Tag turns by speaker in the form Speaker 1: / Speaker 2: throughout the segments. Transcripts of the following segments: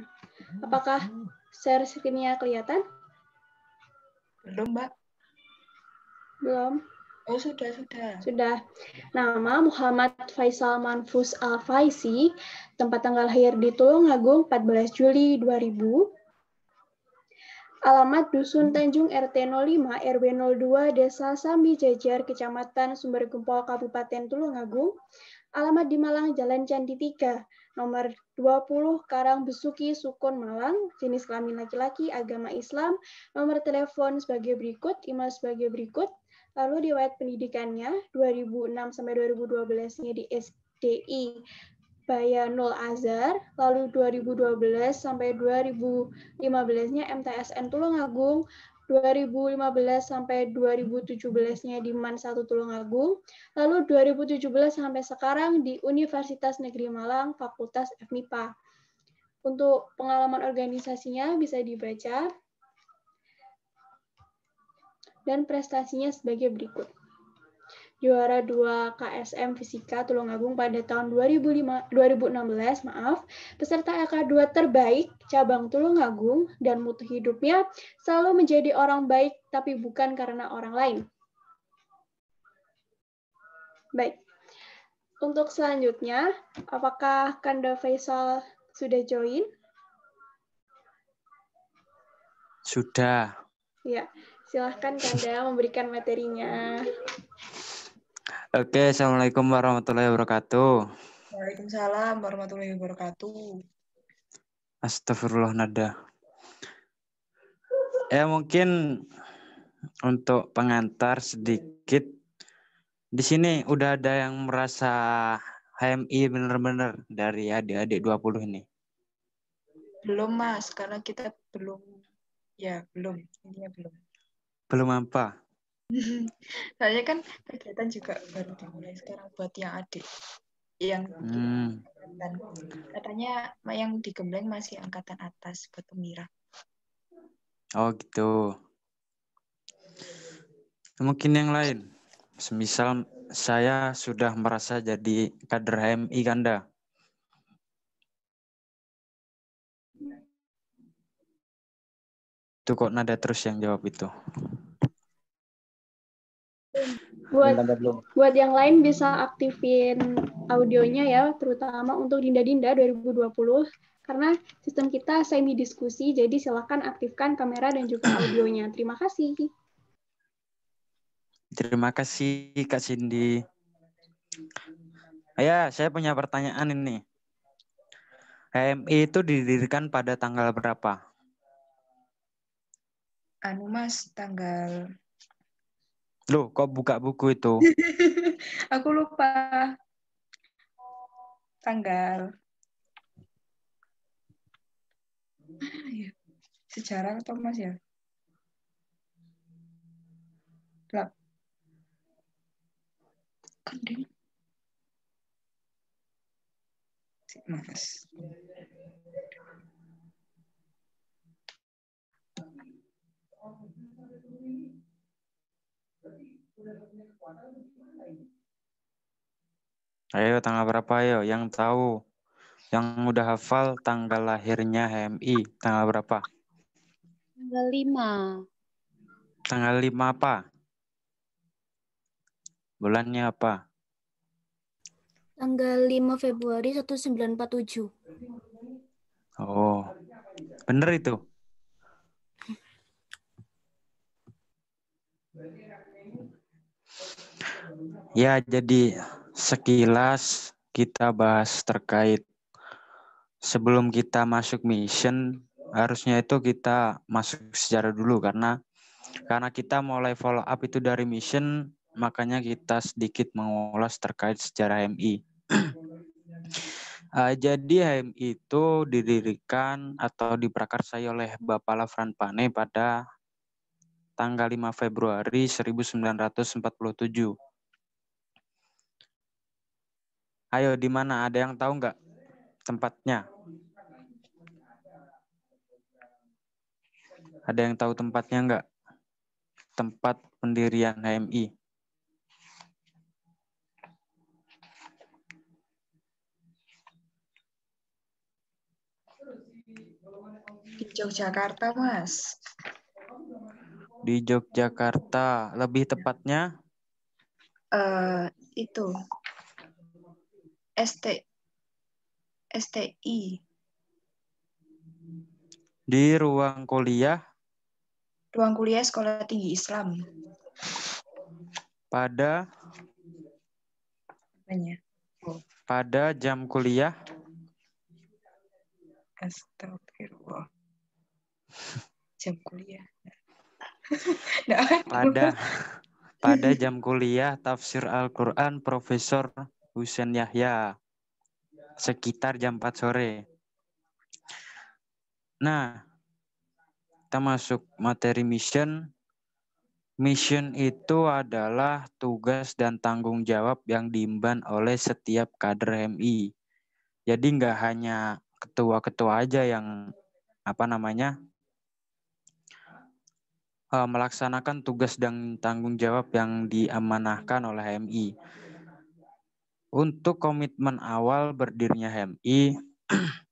Speaker 1: Nah, apakah share screen-nya kelihatan? Belum, Mbak. Belum. Oh, sudah, sudah. Sudah. Nama Muhammad Faisal Manfus Al-Faisi, tempat tanggal lahir di Tulungagung 14 Juli 2000. Alamat Dusun Tanjung RT 05 RW 02 Desa Sambi Jajar Kecamatan Sumber Gempol Kabupaten Tulungagung. Alamat di Malang Jalan Candi 3 nomor 20 Karang Besuki Sukun Malang, jenis kelamin laki-laki, agama Islam, nomor telepon sebagai berikut, email sebagai berikut, lalu riwayat pendidikannya 2006 sampai 2012-nya di SDI Bayanul Azhar, lalu 2012 sampai 2015-nya MTSN Tulungagung, 2015 sampai 2017-nya di Man 1 Tulungagung, lalu 2017 sampai sekarang di Universitas Negeri Malang, Fakultas FMIPA. Untuk pengalaman organisasinya bisa dibaca dan prestasinya sebagai berikut juara 2 KSM Fisika Tulungagung pada tahun 2005, 2016, maaf, peserta LK2 terbaik cabang Tulungagung dan mutu hidupnya selalu menjadi orang baik tapi bukan karena orang lain. Baik. Untuk selanjutnya, apakah Kanda Faisal sudah join?
Speaker 2: Sudah.
Speaker 1: Ya, silahkan Kanda memberikan materinya.
Speaker 2: Oke, Assalamualaikum warahmatullahi wabarakatuh.
Speaker 3: Waalaikumsalam warahmatullahi wabarakatuh.
Speaker 2: Astagfirullah nada. Ya mungkin untuk pengantar sedikit di sini udah ada yang merasa HMI bener-bener dari adik-adik 20 ini.
Speaker 3: Belum Mas, karena kita belum ya belum, ini belum.
Speaker 2: Belum apa?
Speaker 3: Soalnya kan kegiatan juga baru dimulai sekarang buat yang adik yang hmm. dan katanya yang digembleng masih angkatan atas buat pemirah.
Speaker 2: Oh gitu. Mungkin yang lain. Semisal saya sudah merasa jadi kader HMI ganda Itu kok nada terus yang jawab itu buat belum.
Speaker 1: buat yang lain bisa aktifin audionya ya terutama untuk Dinda Dinda 2020 karena sistem kita semi diskusi jadi silakan aktifkan kamera dan juga audionya terima kasih
Speaker 2: terima kasih Kak Cindy ya saya punya pertanyaan ini HMI itu didirikan pada tanggal berapa?
Speaker 3: Anu Mas, tanggal
Speaker 2: Loh, kok buka buku itu?
Speaker 3: aku lupa. Tanggal. Ya, sejarah atau Mas ya? Lap.
Speaker 4: Mas.
Speaker 2: Ayo tanggal berapa ayo yang tahu yang udah hafal tanggal lahirnya HMI tanggal berapa?
Speaker 4: Tanggal 5.
Speaker 2: Tanggal 5 apa? Bulannya apa?
Speaker 5: Tanggal 5 Februari 1947.
Speaker 2: Oh. Bener itu? Ya, jadi sekilas kita bahas terkait sebelum kita masuk mission, harusnya itu kita masuk sejarah dulu karena karena kita mulai follow up itu dari mission, makanya kita sedikit mengulas terkait sejarah MI. uh, eh, jadi HMI itu didirikan atau diprakarsai oleh Bapak Lafran Pane pada tanggal 5 Februari 1947 Ayo, di mana? Ada yang tahu nggak tempatnya? Ada yang tahu tempatnya nggak? Tempat pendirian HMI.
Speaker 3: Di Yogyakarta, Mas.
Speaker 2: Di Yogyakarta, lebih tepatnya?
Speaker 3: Uh, itu ST STI
Speaker 2: di ruang kuliah
Speaker 3: ruang kuliah Sekolah Tinggi Islam pada apanya
Speaker 2: pada jam kuliah
Speaker 3: Astagfirullah jam kuliah pada
Speaker 2: pada jam kuliah tafsir Al-Qur'an Profesor Husen Yahya sekitar jam 4 sore. Nah, kita masuk materi mission. Mission itu adalah tugas dan tanggung jawab yang diimban oleh setiap kader MI. Jadi nggak hanya ketua-ketua aja yang apa namanya eh, melaksanakan tugas dan tanggung jawab yang diamanahkan oleh MI. Untuk komitmen awal berdirinya HMI,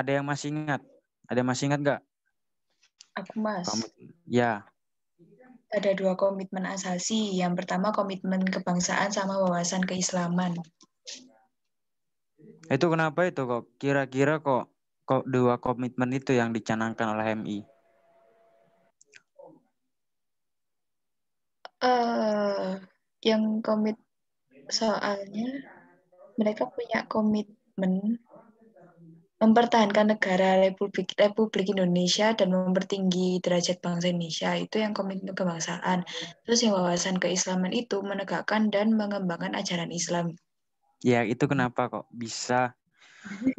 Speaker 2: ada yang masih ingat? Ada yang masih ingat nggak? Aku mas. Komit ya.
Speaker 3: Ada dua komitmen asasi. Yang pertama komitmen kebangsaan sama wawasan keislaman.
Speaker 2: Itu kenapa itu kok? Kira-kira kok kok dua komitmen itu yang dicanangkan oleh MI?
Speaker 3: Uh, eh, yang komit soalnya mereka punya komitmen mempertahankan negara Republik Republik Indonesia dan mempertinggi derajat bangsa Indonesia itu yang komitmen kebangsaan. Terus yang wawasan keislaman itu menegakkan dan mengembangkan ajaran Islam.
Speaker 2: Ya, itu kenapa kok bisa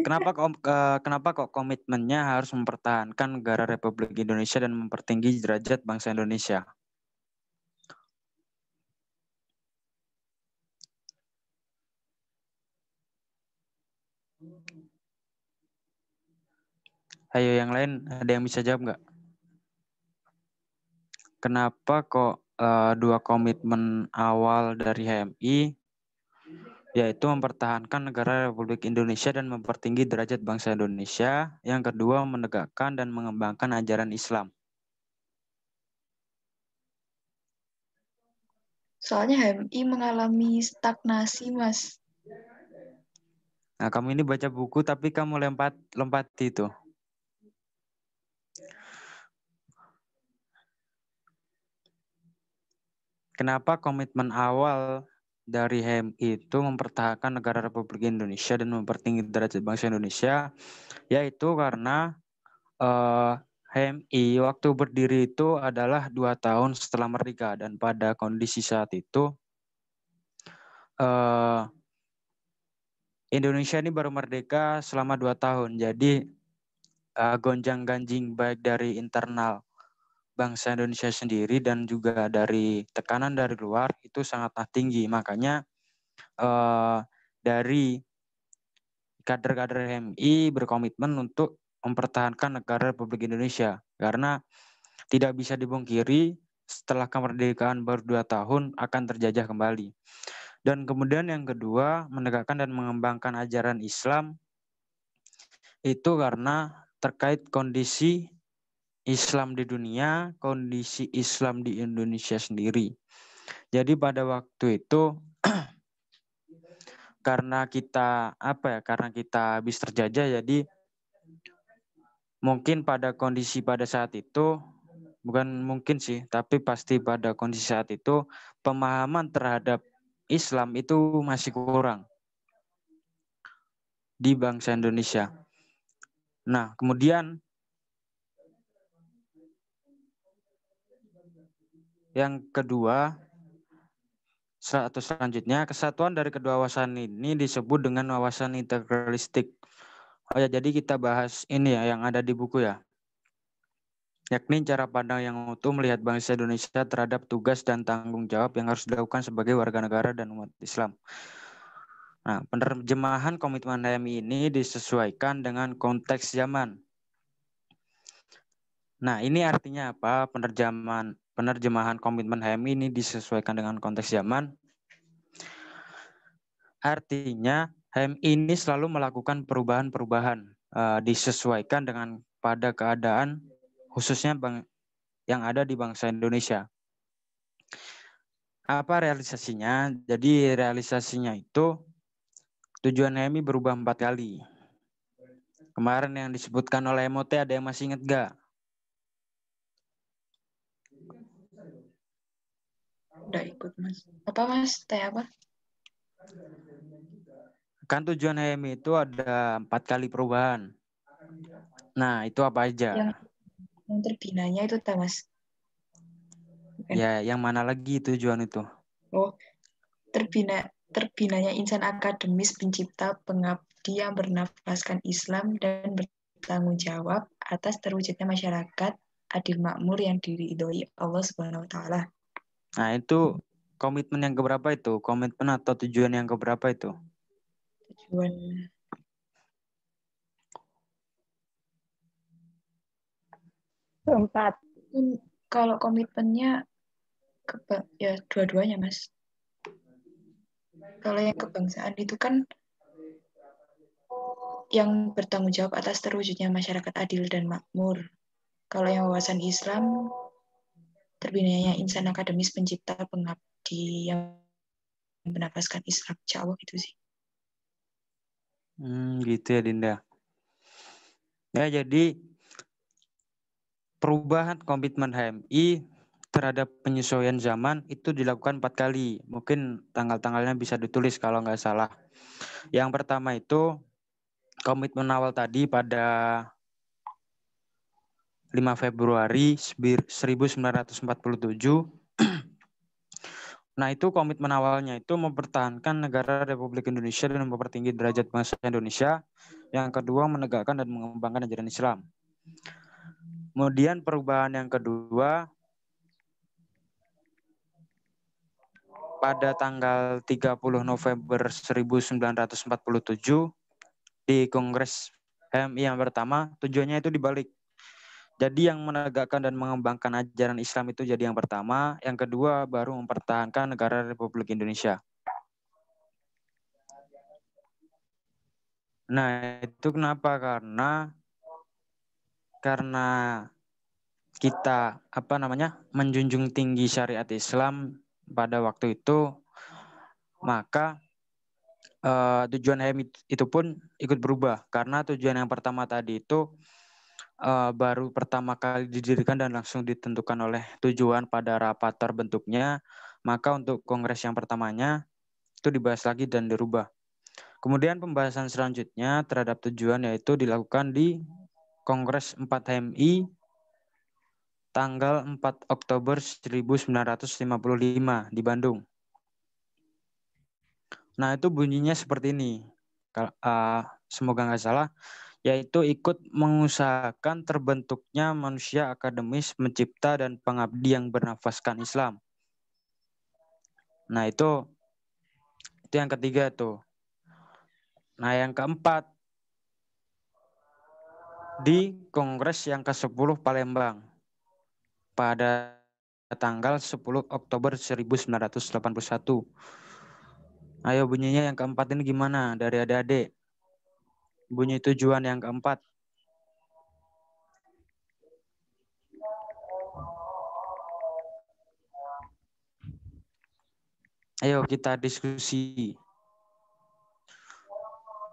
Speaker 2: kenapa kok kenapa kok komitmennya harus mempertahankan negara Republik Indonesia dan mempertinggi derajat bangsa Indonesia? Ayo yang lain ada yang bisa jawab nggak? Kenapa kok uh, dua komitmen awal dari HMI yaitu mempertahankan negara Republik Indonesia dan mempertinggi derajat bangsa Indonesia. Yang kedua, menegakkan dan mengembangkan ajaran Islam.
Speaker 3: Soalnya HMI mengalami stagnasi, Mas.
Speaker 2: Nah, kamu ini baca buku tapi kamu lompat lompat itu. Kenapa komitmen awal dari HEM itu mempertahankan negara Republik Indonesia dan mempertinggi derajat bangsa Indonesia, yaitu karena uh, eh, HMI waktu berdiri itu adalah dua tahun setelah merdeka dan pada kondisi saat itu uh, Indonesia ini baru merdeka selama dua tahun, jadi uh, eh, gonjang ganjing baik dari internal bangsa Indonesia sendiri dan juga dari tekanan dari luar itu sangatlah tinggi. Makanya eh, dari kader-kader HMI berkomitmen untuk mempertahankan negara Republik Indonesia karena tidak bisa dibungkiri setelah kemerdekaan baru dua tahun akan terjajah kembali. Dan kemudian yang kedua menegakkan dan mengembangkan ajaran Islam itu karena terkait kondisi Islam di dunia, kondisi Islam di Indonesia sendiri. Jadi pada waktu itu karena kita apa ya? Karena kita habis terjajah jadi mungkin pada kondisi pada saat itu bukan mungkin sih, tapi pasti pada kondisi saat itu pemahaman terhadap Islam itu masih kurang di bangsa Indonesia. Nah, kemudian Yang kedua, atau selanjutnya, kesatuan dari kedua wawasan ini disebut dengan wawasan integralistik. Oh ya, jadi kita bahas ini ya yang ada di buku ya. Yakni cara pandang yang utuh melihat bangsa Indonesia terhadap tugas dan tanggung jawab yang harus dilakukan sebagai warga negara dan umat Islam. Nah, penerjemahan komitmen HMI ini disesuaikan dengan konteks zaman. Nah, ini artinya apa? Penerjemahan penerjemahan komitmen HMI ini disesuaikan dengan konteks zaman. Artinya, HMI ini selalu melakukan perubahan-perubahan, uh, disesuaikan dengan pada keadaan khususnya bang, yang ada di bangsa Indonesia. Apa realisasinya? Jadi realisasinya itu tujuan HMI berubah empat kali. Kemarin yang disebutkan oleh MOT ada yang masih ingat gak?
Speaker 3: udah ikut mas apa mas teh apa
Speaker 2: kan tujuan HMI itu ada empat kali perubahan nah itu apa aja yang,
Speaker 3: yang terbinanya itu teh mas
Speaker 2: ya yang mana lagi tujuan itu
Speaker 3: oh terbina terbinanya insan akademis pencipta pengabdi yang bernafaskan Islam dan bertanggung jawab atas terwujudnya masyarakat adil makmur yang diridhoi Allah Subhanahu wa taala.
Speaker 2: Nah, itu komitmen yang keberapa itu? Komitmen atau tujuan yang keberapa itu?
Speaker 3: Tujuan. Keempat. Kalau komitmennya ya dua-duanya, Mas. Kalau yang kebangsaan itu kan yang bertanggung jawab atas terwujudnya masyarakat adil dan makmur. Kalau yang wawasan Islam terbinanya insan akademis pencipta pengabdi yang menafaskan Islam Jawa gitu sih.
Speaker 2: Hmm, gitu ya Dinda. Ya jadi perubahan komitmen HMI terhadap penyesuaian zaman itu dilakukan empat kali. Mungkin tanggal-tanggalnya bisa ditulis kalau nggak salah. Yang pertama itu komitmen awal tadi pada 5 Februari 1947. Nah, itu komitmen awalnya itu mempertahankan negara Republik Indonesia dan mempertinggi derajat bangsa Indonesia. Yang kedua, menegakkan dan mengembangkan ajaran Islam. Kemudian perubahan yang kedua pada tanggal 30 November 1947 di Kongres HMI yang pertama, tujuannya itu dibalik jadi yang menegakkan dan mengembangkan ajaran Islam itu jadi yang pertama, yang kedua baru mempertahankan negara Republik Indonesia. Nah, itu kenapa? Karena karena kita apa namanya? menjunjung tinggi syariat Islam pada waktu itu maka uh, tujuan HMI itu pun ikut berubah karena tujuan yang pertama tadi itu uh, baru pertama kali didirikan dan langsung ditentukan oleh tujuan pada rapat terbentuknya, maka untuk kongres yang pertamanya itu dibahas lagi dan dirubah. Kemudian pembahasan selanjutnya terhadap tujuan yaitu dilakukan di Kongres 4 HMI tanggal 4 Oktober 1955 di Bandung. Nah, itu bunyinya seperti ini. Eh, semoga nggak salah yaitu ikut mengusahakan terbentuknya manusia akademis mencipta dan pengabdi yang bernafaskan Islam. Nah, itu itu yang ketiga tuh. Nah, yang keempat di Kongres yang ke-10 Palembang pada tanggal 10 Oktober 1981. Ayo bunyinya yang keempat ini gimana dari adik-adik? Bunyi tujuan yang keempat. Ayo kita diskusi.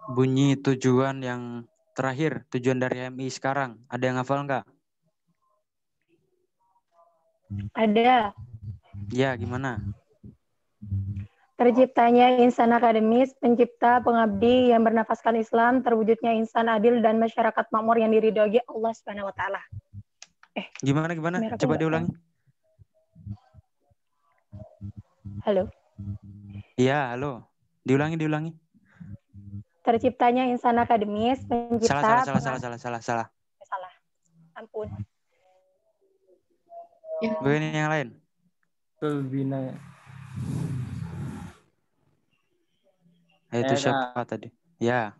Speaker 2: Bunyi tujuan yang terakhir, tujuan dari MI sekarang. Ada yang hafal enggak? Ada. Ya, gimana?
Speaker 1: Terciptanya insan akademis, pencipta, pengabdi yang bernafaskan Islam, terwujudnya
Speaker 3: insan adil dan masyarakat makmur yang diridhoi Allah Subhanahu wa taala.
Speaker 2: Eh, gimana gimana? Coba diulangi. Halo. Iya, halo. Diulangi, diulangi.
Speaker 1: Terciptanya insan akademis,
Speaker 4: pencipta, salah, salah, salah, salah,
Speaker 2: salah, salah, salah. Salah. Ampun. Ya. Begini yang lain. Pembina. Eh, itu eh, siapa nah. tadi? Ya.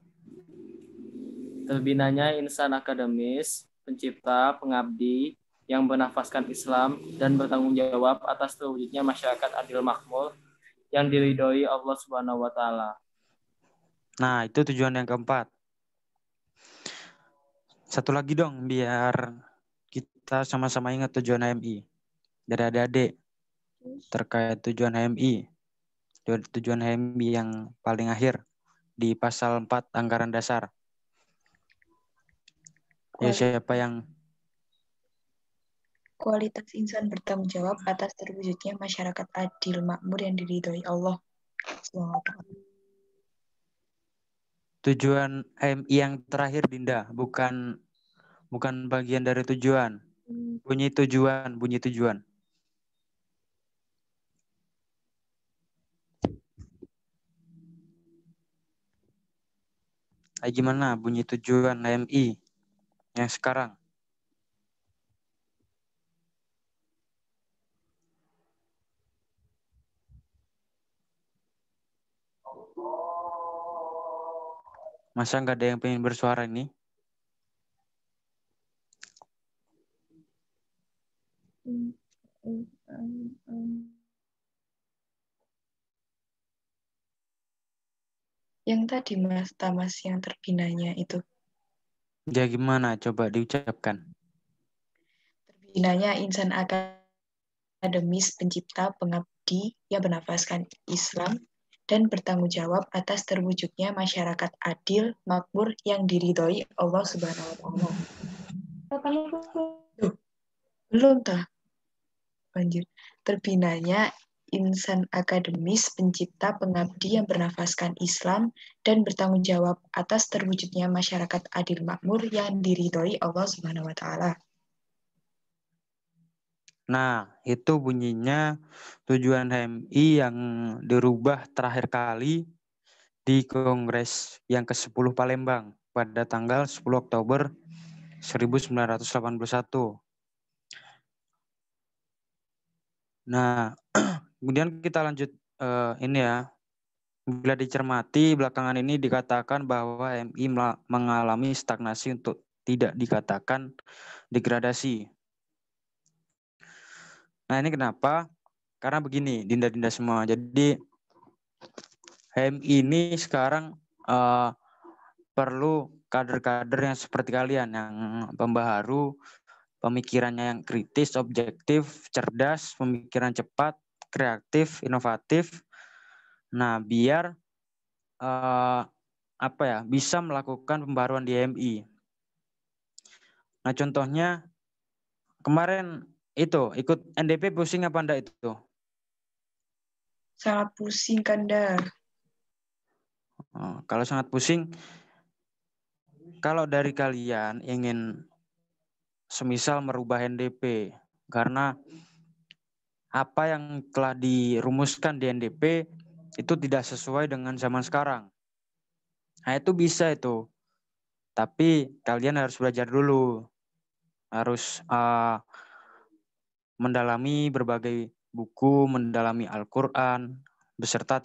Speaker 2: Terbinanya insan akademis, pencipta, pengabdi, yang bernafaskan Islam dan bertanggung jawab atas terwujudnya masyarakat adil makmur yang diridhoi Allah Subhanahu wa taala. Nah, itu tujuan yang keempat. Satu lagi dong biar kita sama-sama ingat tujuan HMI. Dari adik-adik terkait tujuan HMI tujuan HMI yang paling akhir di pasal 4 anggaran dasar. Kualitas. Ya siapa yang
Speaker 3: kualitas insan bertanggung jawab atas terwujudnya masyarakat adil makmur yang diridhoi Allah.
Speaker 2: Tujuan HMI yang terakhir Dinda bukan bukan bagian dari tujuan. Hmm. Bunyi tujuan, bunyi tujuan. Ay, eh, gimana bunyi tujuan HMI yang sekarang? Masa nggak ada yang pengen bersuara ini?
Speaker 4: Mm, mm, mm, mm.
Speaker 3: yang tadi mas tamas yang terbinanya itu
Speaker 2: ya gimana coba diucapkan
Speaker 3: terbinanya insan akademis pencipta pengabdi yang bernafaskan Islam dan bertanggung jawab atas terwujudnya masyarakat adil makmur yang diridhoi Allah Subhanahu wa taala. Belum tah? Banjir. Terbinanya insan akademis pencipta pengabdi yang bernafaskan Islam dan bertanggung jawab atas terwujudnya masyarakat adil makmur yang diridhoi Allah Subhanahu wa taala.
Speaker 2: Nah, itu bunyinya tujuan HMI yang dirubah terakhir kali di Kongres yang ke-10 Palembang pada tanggal 10 Oktober 1981. Nah, Kemudian kita lanjut uh, ini ya. Bila dicermati belakangan ini dikatakan bahwa MI mengalami stagnasi untuk tidak dikatakan degradasi. Nah, ini kenapa? Karena begini, Dinda-dinda semua. Jadi MI ini sekarang uh, perlu kader-kader yang seperti kalian yang pembaharu, pemikirannya yang kritis, objektif, cerdas, pemikiran cepat, kreatif, inovatif. Nah, biar uh, apa ya bisa melakukan pembaruan di MI. Nah, contohnya kemarin itu ikut NDP pusing apa enggak itu? Sangat pusing, Kanda. Oh, kalau sangat pusing, kalau dari kalian ingin semisal merubah NDP karena apa yang telah dirumuskan di NDP itu tidak sesuai dengan zaman sekarang. Nah, itu bisa itu. Tapi kalian harus belajar dulu. Harus uh, mendalami berbagai buku, mendalami Al-Qur'an beserta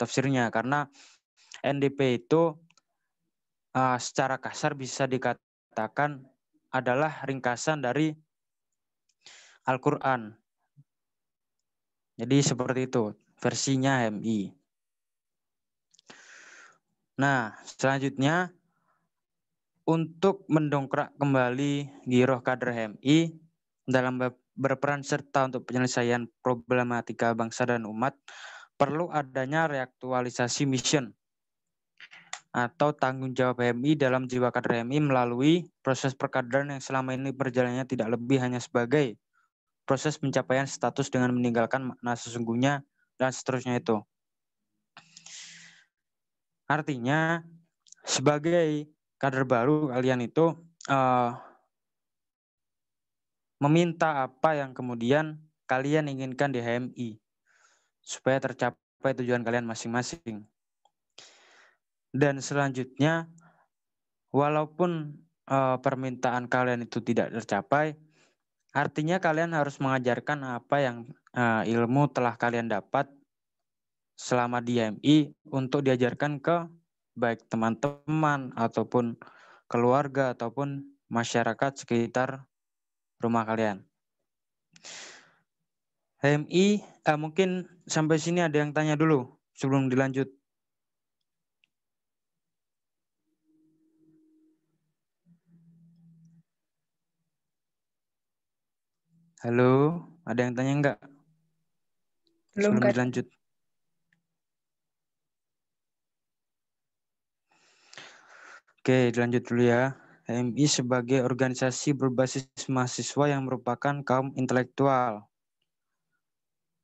Speaker 2: tafsirnya karena NDP itu uh, secara kasar bisa dikatakan adalah ringkasan dari Al-Qur'an jadi seperti itu versinya MI. Nah, selanjutnya untuk mendongkrak kembali giroh kader MI dalam berperan serta untuk penyelesaian problematika bangsa dan umat, perlu adanya reaktualisasi mission atau tanggung jawab MI dalam jiwa kader MI melalui proses perkaderan yang selama ini berjalannya tidak lebih hanya sebagai proses pencapaian status dengan meninggalkan makna sesungguhnya, dan seterusnya itu. Artinya, sebagai kader baru kalian itu uh, meminta apa yang kemudian kalian inginkan di HMI supaya tercapai tujuan kalian masing-masing. Dan selanjutnya, walaupun uh, permintaan kalian itu tidak tercapai, Artinya kalian harus mengajarkan apa yang uh, ilmu telah kalian dapat selama di MI untuk diajarkan ke baik teman-teman ataupun keluarga ataupun masyarakat sekitar rumah kalian. HMI eh, mungkin sampai sini ada yang tanya dulu sebelum dilanjut. Halo, ada yang tanya enggak? Belum Sebelum dilanjut. Oke, dilanjut dulu ya. HMI sebagai organisasi berbasis mahasiswa yang merupakan kaum intelektual.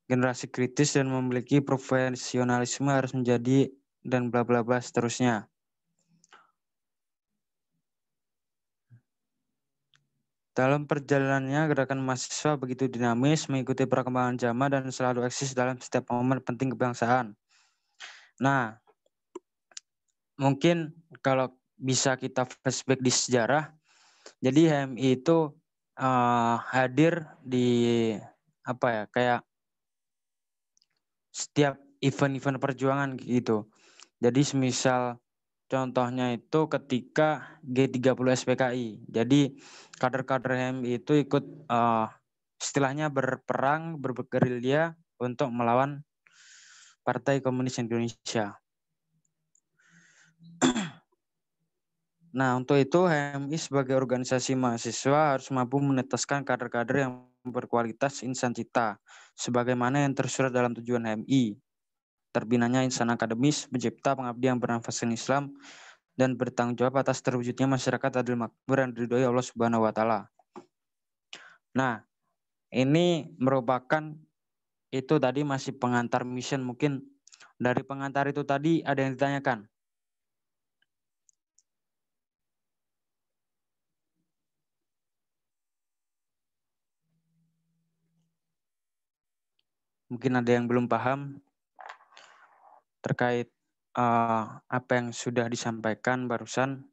Speaker 2: Generasi kritis dan memiliki profesionalisme harus menjadi dan bla bla bla seterusnya. Dalam perjalanannya, gerakan mahasiswa begitu dinamis, mengikuti perkembangan zaman, dan selalu eksis dalam setiap momen penting kebangsaan. Nah, mungkin kalau bisa kita flashback di sejarah, jadi HMI itu uh, hadir di apa ya, kayak setiap event-event perjuangan gitu. Jadi semisal Contohnya itu ketika G30 SPKI. Jadi kader-kader HMI itu ikut uh, istilahnya berperang, bergerilya untuk melawan Partai Komunis Indonesia. Nah, untuk itu HMI sebagai organisasi mahasiswa harus mampu menetaskan kader-kader yang berkualitas insan cita, sebagaimana yang tersurat dalam tujuan HMI terbinanya insan akademis, mencipta pengabdi yang Islam, dan bertanggung jawab atas terwujudnya masyarakat adil makmur yang diridhoi Allah Subhanahu wa taala. Nah, ini merupakan itu tadi masih pengantar mission mungkin dari pengantar itu tadi ada yang ditanyakan. Mungkin ada yang belum paham, terkait uh, apa yang sudah disampaikan barusan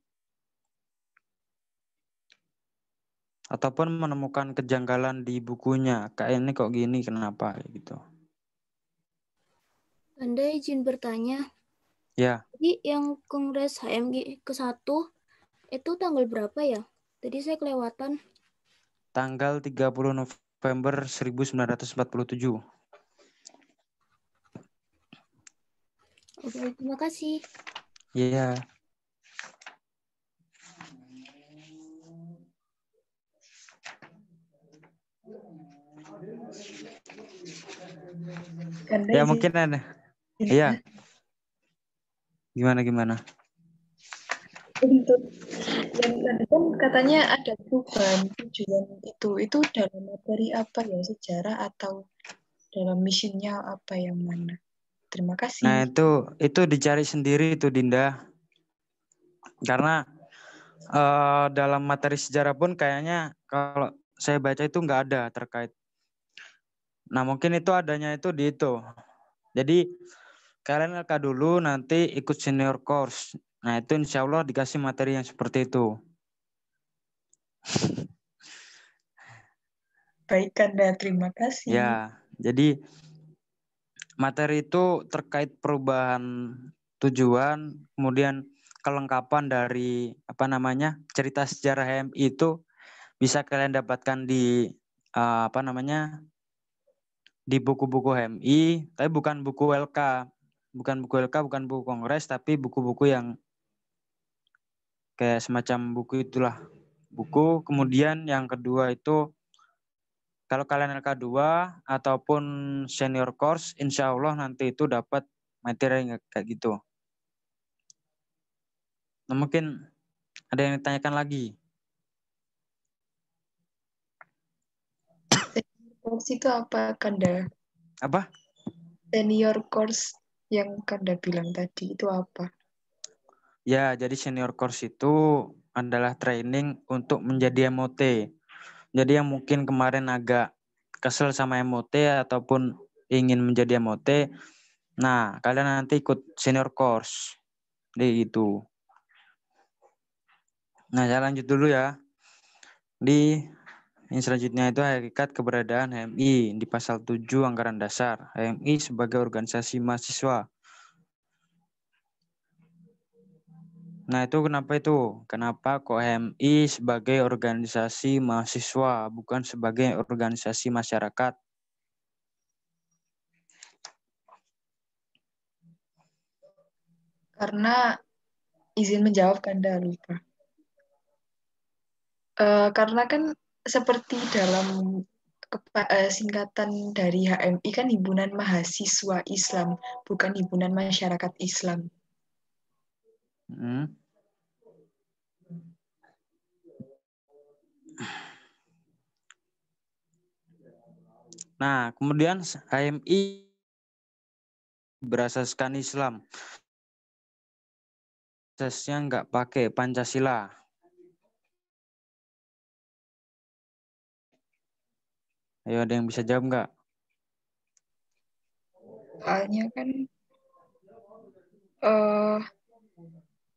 Speaker 2: ataupun menemukan kejanggalan di bukunya kayak ini kok gini kenapa gitu
Speaker 5: Anda izin bertanya ya jadi yang kongres HMG ke 1 itu tanggal berapa ya tadi saya kelewatan
Speaker 2: tanggal 30 November 1947
Speaker 5: Oke, terima kasih.
Speaker 2: Iya. Yeah. ya mungkin ada. Iya. Gimana gimana?
Speaker 3: Untuk dan kan katanya ada perubahan tujuan itu itu dalam materi apa ya sejarah atau dalam misinya apa yang mana? Terima kasih. Nah,
Speaker 2: itu itu dicari sendiri itu Dinda. Karena uh, dalam materi sejarah pun kayaknya kalau saya baca itu nggak ada terkait. Nah, mungkin itu adanya itu di itu. Jadi kalian LK dulu nanti ikut senior course. Nah, itu insya Allah dikasih materi yang seperti itu.
Speaker 3: Baik, Kanda. Terima kasih. Ya,
Speaker 2: jadi materi itu terkait perubahan tujuan, kemudian kelengkapan dari apa namanya cerita sejarah HMI itu bisa kalian dapatkan di eh, apa namanya di buku-buku HMI, tapi bukan buku LK, bukan buku LK, bukan buku kongres, tapi buku-buku yang kayak semacam buku itulah buku. Kemudian yang kedua itu kalau kalian LK2 ataupun senior course, insya Allah nanti itu dapat materi kayak gitu. Nah, mungkin ada yang ditanyakan lagi.
Speaker 3: Senior course itu apa, Kanda? Apa? Senior course yang Kanda bilang tadi itu apa?
Speaker 2: Ya, jadi senior course itu adalah training untuk menjadi MOT jadi yang mungkin kemarin agak kesel sama MOT ataupun ingin menjadi MOT, nah kalian nanti ikut senior course. Jadi itu. Nah, saya lanjut dulu ya. Di yang selanjutnya itu hakikat keberadaan HMI di pasal 7 Anggaran Dasar. HMI sebagai organisasi mahasiswa Nah, itu kenapa itu? Kenapa kok HMI sebagai organisasi mahasiswa bukan sebagai organisasi masyarakat?
Speaker 3: Karena izin menjawab Kanda lupa. Uh, karena kan seperti dalam eh, singkatan dari HMI kan himpunan mahasiswa Islam, bukan himpunan masyarakat Islam.
Speaker 5: Hmm.
Speaker 2: Nah, kemudian HMI berasaskan Islam. Sesnya nggak pakai Pancasila. Ayo ada yang bisa jawab nggak?
Speaker 3: Soalnya kan uh,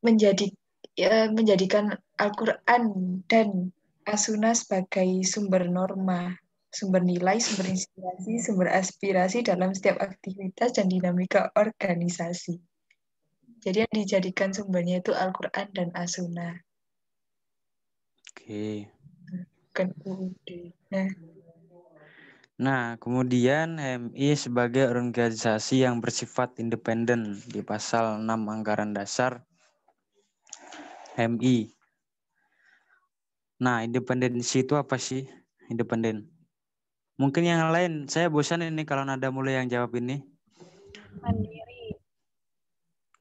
Speaker 3: menjadi ya, menjadikan Al-Quran dan Asuna sebagai sumber norma, sumber nilai, sumber inspirasi, sumber aspirasi dalam setiap aktivitas dan dinamika organisasi. Jadi yang dijadikan sumbernya itu Al-Quran dan Asuna.
Speaker 2: Oke.
Speaker 3: Okay. Nah.
Speaker 2: Nah, kemudian MI sebagai organisasi yang bersifat independen di pasal 6 Anggaran Dasar MI. Nah, independensi itu apa sih? Independen. Mungkin yang lain, saya bosan ini kalau nada mulai yang jawab ini. Mandiri.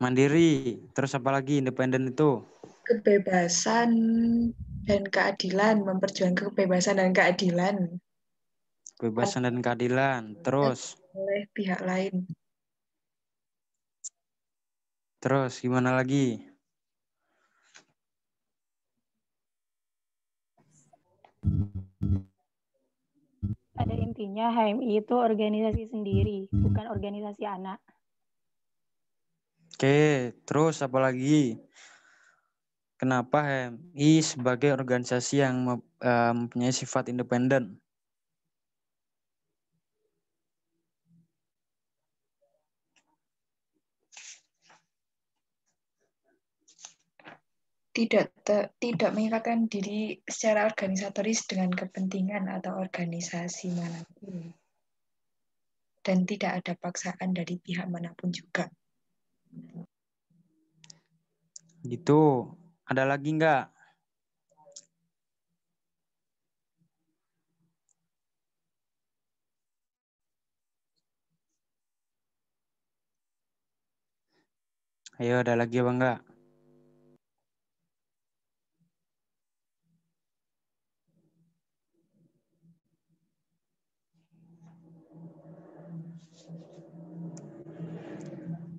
Speaker 2: Mandiri. Terus apa lagi independen itu?
Speaker 3: Kebebasan dan keadilan, memperjuangkan kebebasan dan keadilan.
Speaker 2: Kebebasan dan keadilan. Terus
Speaker 3: oleh pihak lain.
Speaker 2: Terus gimana lagi?
Speaker 3: Pada intinya HMI itu organisasi sendiri, bukan organisasi anak.
Speaker 2: Oke, terus apa lagi? Kenapa HMI sebagai organisasi yang eh, mempunyai sifat independen?
Speaker 3: tidak te, tidak mengikatkan diri secara organisatoris dengan kepentingan atau organisasi manapun dan tidak ada paksaan dari pihak manapun juga.
Speaker 2: Gitu. Ada lagi nggak? Ayo, ada lagi apa enggak?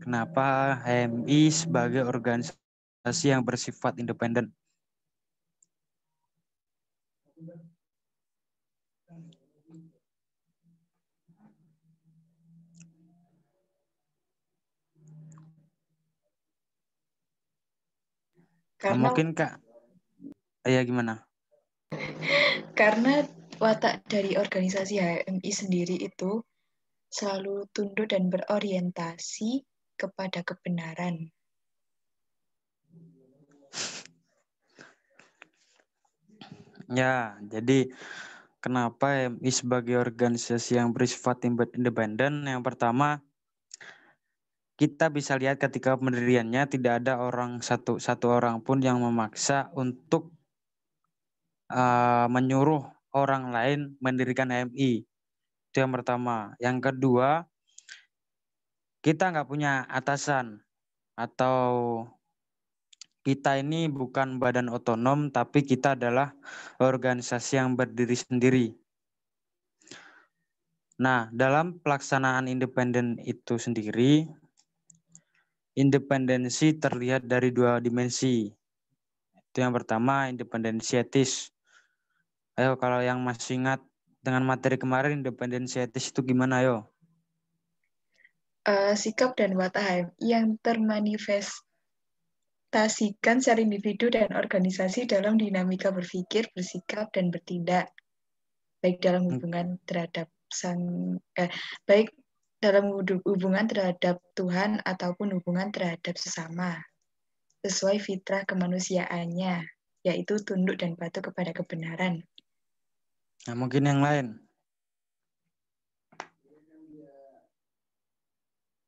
Speaker 2: Kenapa HMI sebagai organisasi yang bersifat independen? Karena, mungkin kak, ya gimana?
Speaker 3: Karena watak dari organisasi HMI sendiri itu selalu tunduk dan berorientasi kepada kebenaran.
Speaker 2: Ya, jadi kenapa MI sebagai organisasi yang bersifat independen? Yang pertama, kita bisa lihat ketika pendiriannya tidak ada orang satu satu orang pun yang memaksa untuk uh, menyuruh orang lain mendirikan MI. Itu yang pertama. Yang kedua, kita nggak punya atasan atau kita ini bukan badan otonom, tapi kita adalah organisasi yang berdiri sendiri. Nah, dalam pelaksanaan independen itu sendiri, independensi terlihat dari dua dimensi. Itu yang pertama, independensi etis. Ayo, kalau yang masih ingat dengan materi kemarin, independensi etis itu gimana, yo?
Speaker 3: uh, sikap dan watak HMI yang termanifestasikan secara individu dan organisasi dalam dinamika berpikir, bersikap, dan bertindak, baik dalam hmm. hubungan terhadap sang, eh, baik dalam hubungan terhadap Tuhan ataupun hubungan terhadap sesama, sesuai fitrah kemanusiaannya, yaitu tunduk dan patuh kepada kebenaran.
Speaker 2: Nah, mungkin yang lain.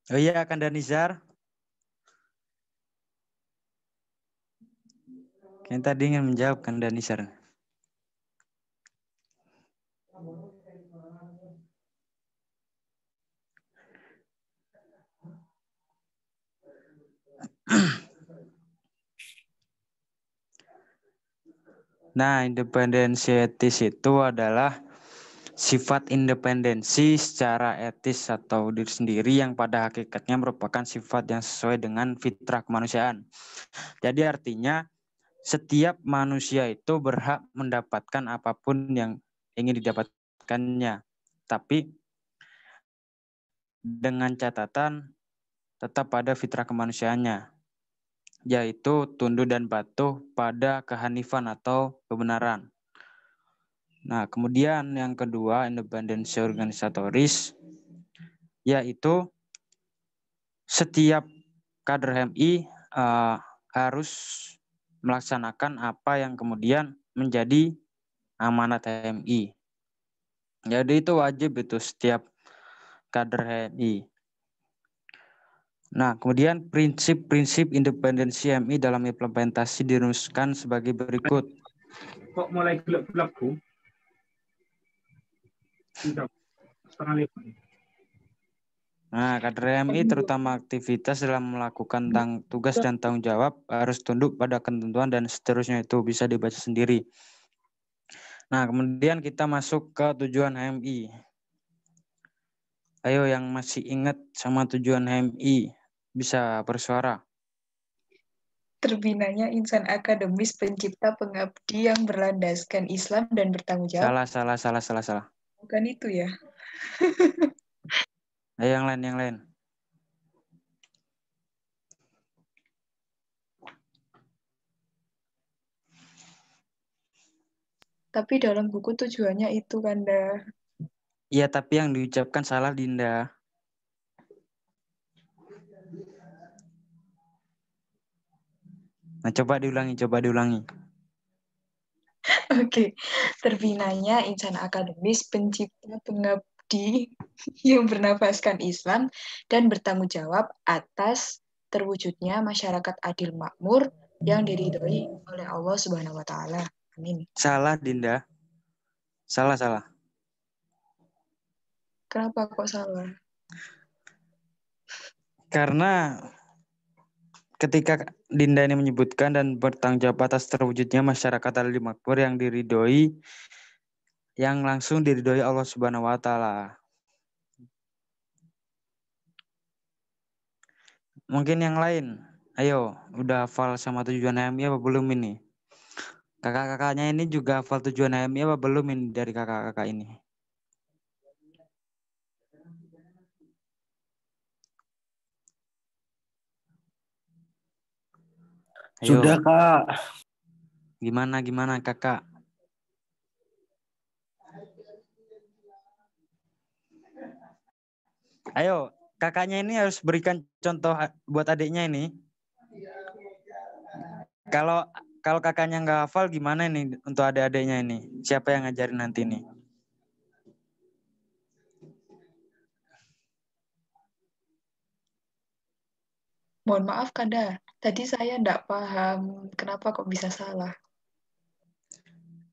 Speaker 2: Oh iya, Kanda Nizar. Kita tadi ingin menjawab Kanda Nizar. Nah, independensi etis itu adalah sifat independensi secara etis atau diri sendiri yang pada hakikatnya merupakan sifat yang sesuai dengan fitrah kemanusiaan. Jadi artinya setiap manusia itu berhak mendapatkan apapun yang ingin didapatkannya. Tapi dengan catatan tetap pada fitrah kemanusiaannya, yaitu tunduk dan patuh pada kehanifan atau kebenaran. Nah, kemudian yang kedua independensi organisatoris yaitu setiap kader HMI uh, eh, harus melaksanakan apa yang kemudian menjadi amanat HMI. Jadi itu wajib itu setiap kader HMI. Nah, kemudian prinsip-prinsip independensi HMI dalam implementasi dirumuskan sebagai berikut. Kok mulai gelap-gelap, Bu? Nah, kader MI terutama aktivitas dalam melakukan tang tugas dan tanggung jawab harus tunduk pada ketentuan dan seterusnya itu bisa dibaca sendiri. Nah, kemudian kita masuk ke tujuan HMI. Ayo yang masih ingat sama tujuan HMI bisa bersuara.
Speaker 3: Terbinanya insan akademis pencipta pengabdi yang berlandaskan Islam dan bertanggung jawab.
Speaker 2: Salah, salah, salah, salah, salah.
Speaker 3: Bukan itu ya.
Speaker 2: Ayo yang lain, yang lain.
Speaker 3: Tapi dalam buku tujuannya itu kan,
Speaker 2: Iya, tapi yang diucapkan salah, Dinda. Nah, coba diulangi, coba diulangi.
Speaker 3: Oke, terbinanya insan akademis pencipta pengabdi yang bernafaskan Islam dan bertanggung jawab atas terwujudnya masyarakat adil makmur yang diridhoi oleh Allah Subhanahu wa
Speaker 2: taala. Amin. Salah, Dinda. Salah, salah.
Speaker 3: Kenapa kok salah?
Speaker 2: Karena ketika Dinda ini menyebutkan dan bertanggung jawab atas terwujudnya masyarakat Al Makmur yang diridoi, yang langsung diridoi Allah Subhanahu wa taala. Mungkin yang lain. Ayo, udah hafal sama tujuan HMI iya apa belum ini? Kakak-kakaknya ini juga hafal tujuan HMI iya apa belum ini dari kakak-kakak ini? Ayo. Sudah kak. Gimana gimana kakak? Ayo, kakaknya ini harus berikan contoh ah, buat adiknya ini. Kalau kalau kakaknya nggak hafal gimana ini untuk adik-adiknya ini? Siapa yang ngajarin nanti nih?
Speaker 3: Mohon maaf, Kada. Tadi saya tidak paham kenapa kok bisa salah.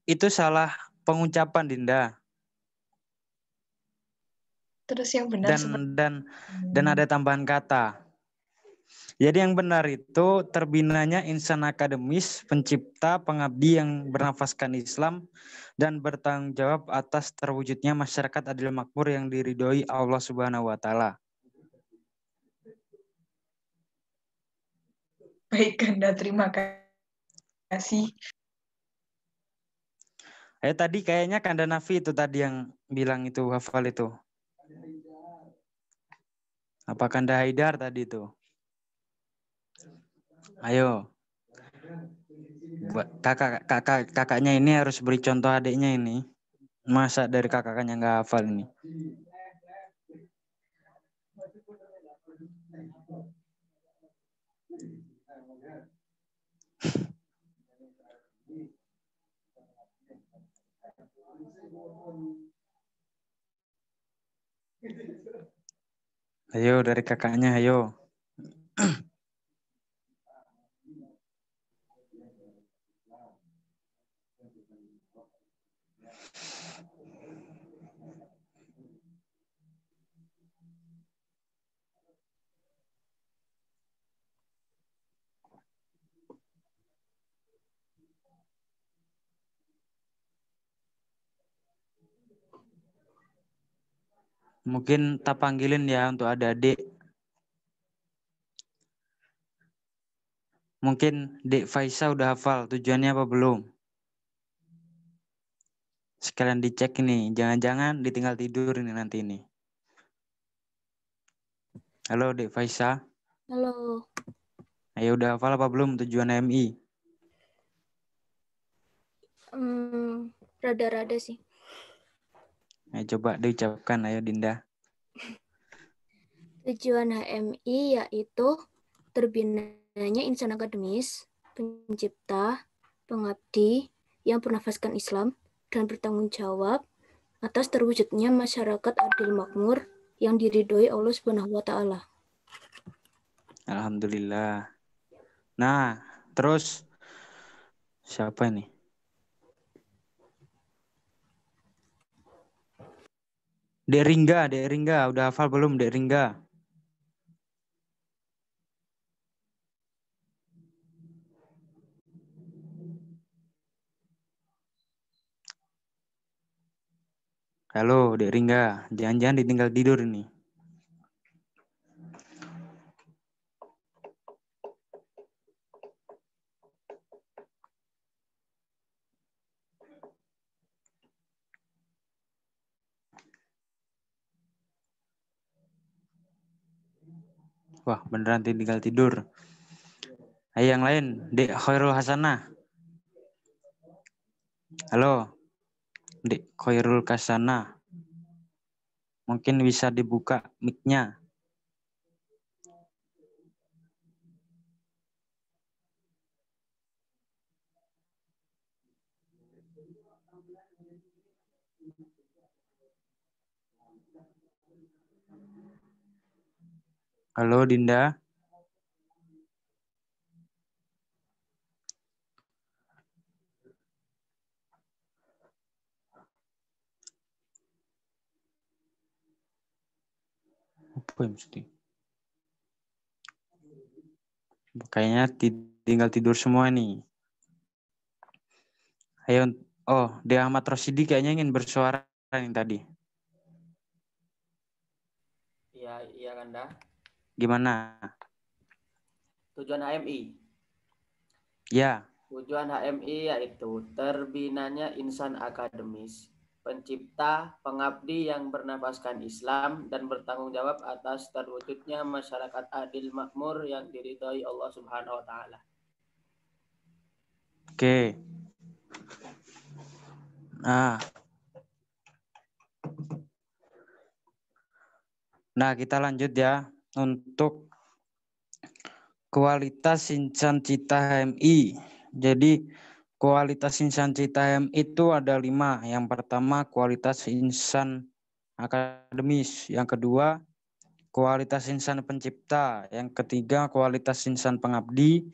Speaker 2: Itu salah pengucapan Dinda.
Speaker 3: Terus yang benar dan seperti...
Speaker 2: dan hmm. dan ada tambahan kata. Jadi yang benar itu terbinanya insan akademis, pencipta, pengabdi yang bernafaskan Islam dan bertanggung jawab atas terwujudnya masyarakat adil makmur yang diridhoi Allah Subhanahu wa taala.
Speaker 3: baik Ganda. Terima kasih.
Speaker 2: Eh tadi kayaknya Kanda Nafi itu tadi yang bilang itu hafal itu. Apa Kanda Haidar tadi itu? Ayo. Buat kakak kakak kakaknya ini harus beri contoh adiknya ini. Masa dari kakaknya nggak hafal ini? Ayo dari kakaknya, ayo. Mungkin tak panggilin ya untuk ada adik. Mungkin Dek Faisa udah hafal tujuannya apa belum? Sekalian dicek nih jangan-jangan ditinggal tidur ini nanti ini. Halo Dek Faisa. Halo. Ayo udah hafal apa belum tujuan MI?
Speaker 5: Hmm, rada-rada sih.
Speaker 2: Nah, coba diucapkan, ayo Dinda.
Speaker 5: Tujuan HMI yaitu terbinanya insan akademis, pencipta, pengabdi yang bernafaskan Islam dan bertanggung jawab atas terwujudnya masyarakat adil makmur yang diridhoi Allah Subhanahu wa taala.
Speaker 2: Alhamdulillah. Nah, terus siapa ini? Deringga, Deringga, udah hafal belum Deringga? Halo, Deringga, jangan-jangan ditinggal tidur nih. Wah, beneran tinggal tidur. Ayo yang lain, Dek Khairul Hasanah. Halo, Dek Khairul Hasanah. Mungkin bisa dibuka mic-nya. Halo Dinda. Apa yang mesti? Kayaknya tinggal tidur semua nih. Ayo, oh, dia Ahmad Rosidi kayaknya ingin bersuara yang tadi. Iya, iya Kanda. Gimana? Tujuan HMI. Ya. Tujuan HMI yaitu
Speaker 1: terbinanya insan akademis, pencipta, pengabdi yang bernafaskan Islam dan bertanggung jawab atas terwujudnya masyarakat adil makmur yang diridhoi Allah Subhanahu wa taala.
Speaker 2: Oke. Nah. Nah, kita lanjut ya untuk kualitas insan cita HMI. Jadi kualitas insan cita HMI itu ada lima. Yang pertama kualitas insan akademis. Yang kedua kualitas insan pencipta. Yang ketiga kualitas insan pengabdi.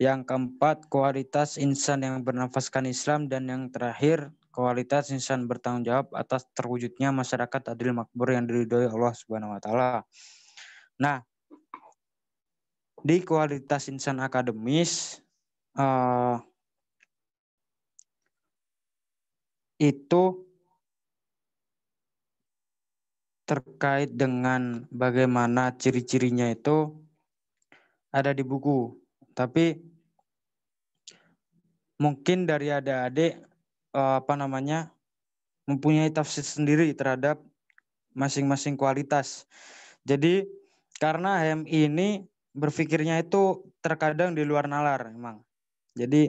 Speaker 2: Yang keempat kualitas insan yang bernafaskan Islam. Dan yang terakhir kualitas insan bertanggung jawab atas terwujudnya masyarakat adil makmur yang diridhoi Allah Subhanahu wa taala. Nah, di kualitas insan akademis uh, itu terkait dengan bagaimana ciri-cirinya itu ada di buku. Tapi mungkin dari adik-adik uh, apa namanya mempunyai tafsir sendiri terhadap masing-masing kualitas. Jadi karena HM ini berpikirnya itu terkadang di luar nalar memang. Jadi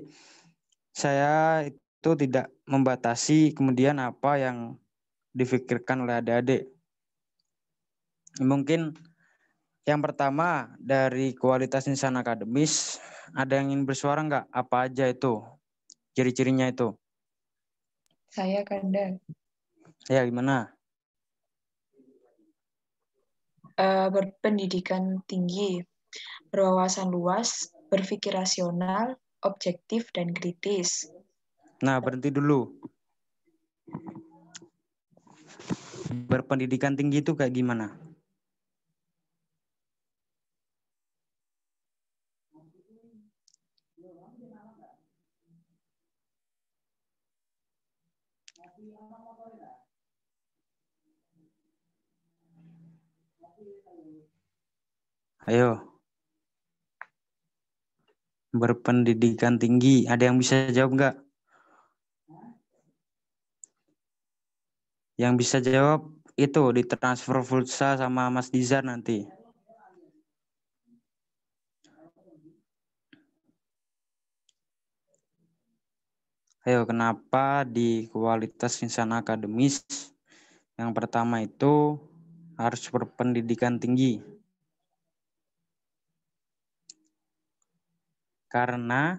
Speaker 2: saya itu tidak membatasi kemudian apa yang difikirkan oleh adik-adik. Mungkin yang pertama dari kualitas insan akademis, ada yang ingin bersuara nggak? Apa aja itu? Ciri-cirinya itu?
Speaker 3: Saya kandang.
Speaker 2: Ya, gimana?
Speaker 3: Eh, berpendidikan tinggi, berwawasan luas, berpikir rasional, objektif, dan kritis.
Speaker 2: Nah, berhenti dulu. Berpendidikan tinggi itu kayak gimana? Ayo. Berpendidikan tinggi. Ada yang bisa jawab nggak? Yang bisa jawab itu di ditransfer Fulsa sama Mas Dizar nanti. Ayo, kenapa di kualitas insan akademis yang pertama itu harus berpendidikan tinggi? Karena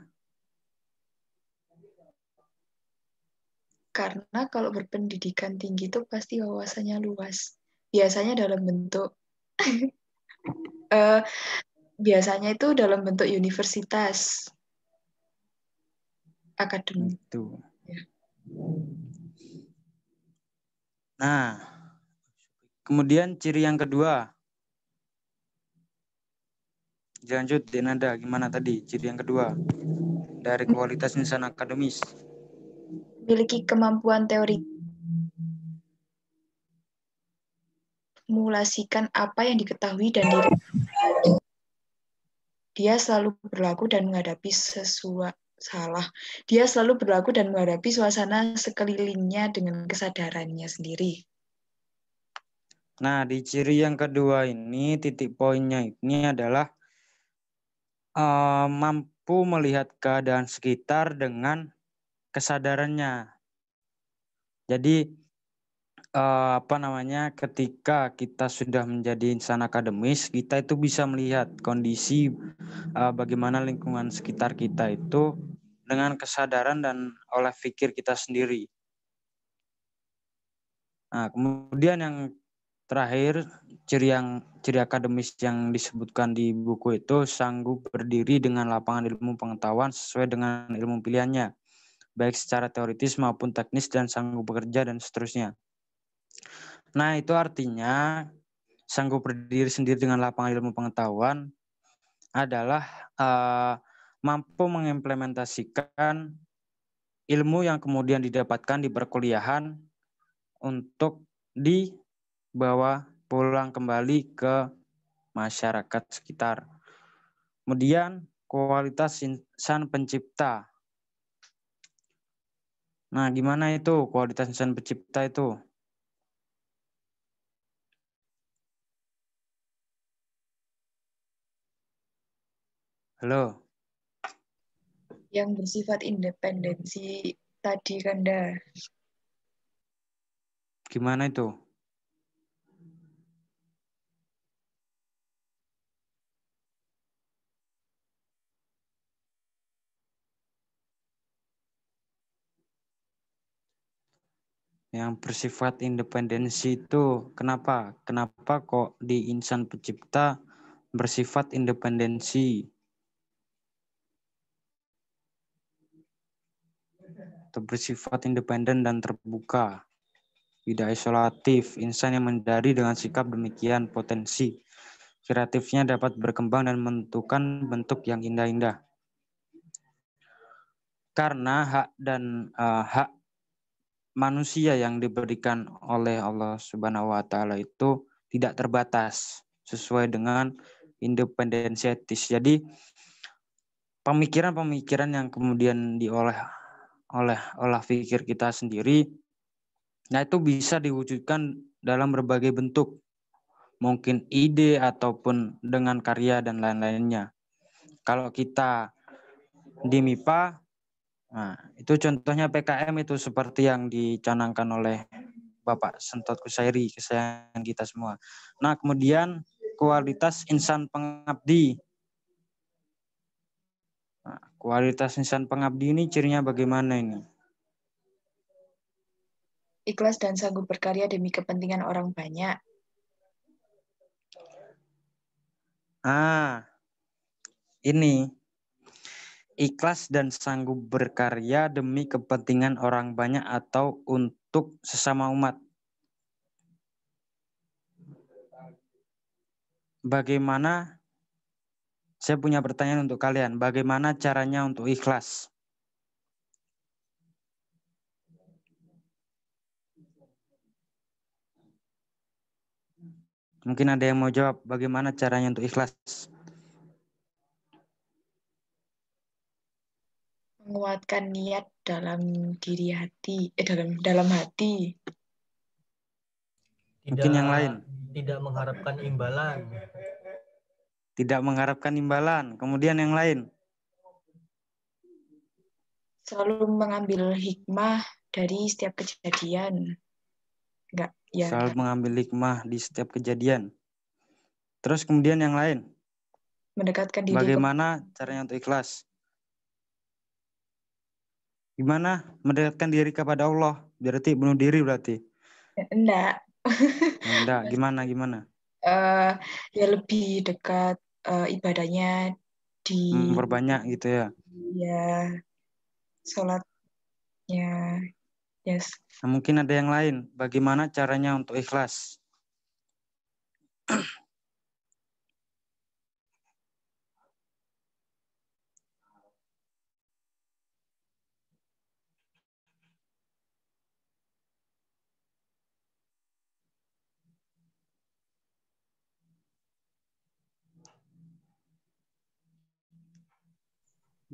Speaker 3: Karena kalau berpendidikan tinggi itu pasti wawasannya luas. Biasanya dalam bentuk uh, biasanya itu dalam bentuk universitas akademik.
Speaker 2: Itu. Ya. Nah, kemudian ciri yang kedua Dilanjut Denada, gimana tadi? Ciri yang kedua dari kualitas insan akademis.
Speaker 3: Memiliki kemampuan teori mulasikan apa yang diketahui dan diri. Dia selalu berlaku dan menghadapi sesuatu salah. Dia selalu berlaku dan menghadapi suasana sekelilingnya dengan kesadarannya sendiri.
Speaker 2: Nah, di ciri yang kedua ini titik poinnya ini adalah Eh, mampu melihat keadaan sekitar dengan kesadarannya. Jadi uh, apa namanya ketika kita sudah menjadi insan akademis kita itu bisa melihat kondisi uh, bagaimana lingkungan sekitar kita itu dengan kesadaran dan oleh pikir kita sendiri. Nah, kemudian yang terakhir ciri yang ciri akademis yang disebutkan di buku itu sanggup berdiri dengan lapangan ilmu pengetahuan sesuai dengan ilmu pilihannya, baik secara teoritis maupun teknis dan sanggup bekerja dan seterusnya. Nah, itu artinya sanggup berdiri sendiri dengan lapangan ilmu pengetahuan adalah uh, mampu mengimplementasikan ilmu yang kemudian didapatkan di perkuliahan untuk dibawa pulang kembali ke masyarakat sekitar. Kemudian kualitas insan pencipta. Nah, gimana itu kualitas insan pencipta itu? Halo.
Speaker 3: Yang bersifat independensi tadi, Kanda.
Speaker 2: Gimana itu? yang bersifat independensi itu kenapa? Kenapa kok di insan pencipta bersifat independensi? Atau bersifat independen dan terbuka. Tidak isolatif, insan yang mendari dengan sikap demikian potensi. Kreatifnya dapat berkembang dan menentukan bentuk yang indah-indah. Karena hak dan uh, hak manusia yang diberikan oleh Allah Subhanahu wa taala itu tidak terbatas sesuai dengan independensi etis. Jadi pemikiran-pemikiran yang kemudian diolah oleh olah pikir kita sendiri nah itu bisa diwujudkan dalam berbagai bentuk mungkin ide ataupun dengan karya dan lain-lainnya. Kalau kita di MIPA Nah, itu contohnya PKM itu seperti yang dicanangkan oleh Bapak Sentot Kusairi, kesayangan kita semua. Nah, kemudian kualitas insan pengabdi. Nah, kualitas insan pengabdi ini cirinya bagaimana ini?
Speaker 3: Ikhlas dan sanggup berkarya demi kepentingan orang banyak.
Speaker 2: Ah, ini ikhlas dan sanggup berkarya demi kepentingan orang banyak atau untuk sesama umat. Bagaimana saya punya pertanyaan untuk kalian, bagaimana caranya untuk ikhlas? Mungkin ada yang mau jawab bagaimana caranya untuk ikhlas?
Speaker 3: menguatkan niat dalam diri hati eh dalam dalam hati
Speaker 2: tidak, mungkin yang lain tidak mengharapkan imbalan tidak mengharapkan imbalan kemudian yang lain selalu
Speaker 3: mengambil hikmah dari setiap kejadian
Speaker 2: enggak ya selalu mengambil hikmah di setiap kejadian terus kemudian yang lain
Speaker 3: mendekatkan diri bagaimana
Speaker 2: caranya untuk ikhlas Gimana? Mendekatkan diri kepada Allah. Berarti bunuh diri berarti. Enggak. Oh, enggak. Gimana gimana?
Speaker 3: Uh, ya lebih dekat uh, ibadahnya
Speaker 2: di hmm, memperbanyak gitu ya.
Speaker 3: ya Salat ya. Yes.
Speaker 2: Nah, mungkin ada yang lain. Bagaimana caranya untuk ikhlas?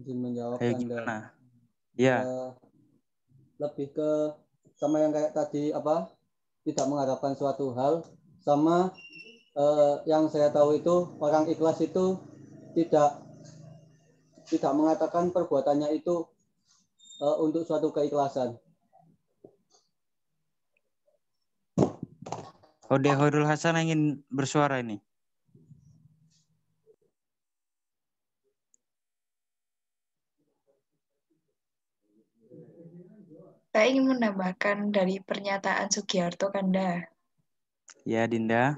Speaker 2: izin menjawab kayak gimana?
Speaker 3: ya. Uh,
Speaker 2: lebih ke sama yang kayak tadi apa? Tidak mengharapkan suatu hal sama uh, yang saya tahu itu orang ikhlas itu tidak tidak mengatakan perbuatannya itu uh, untuk suatu keikhlasan. Ode Hasan ingin bersuara ini.
Speaker 3: Saya ingin menambahkan dari pernyataan Sugiharto Kanda.
Speaker 2: Ya, Dinda.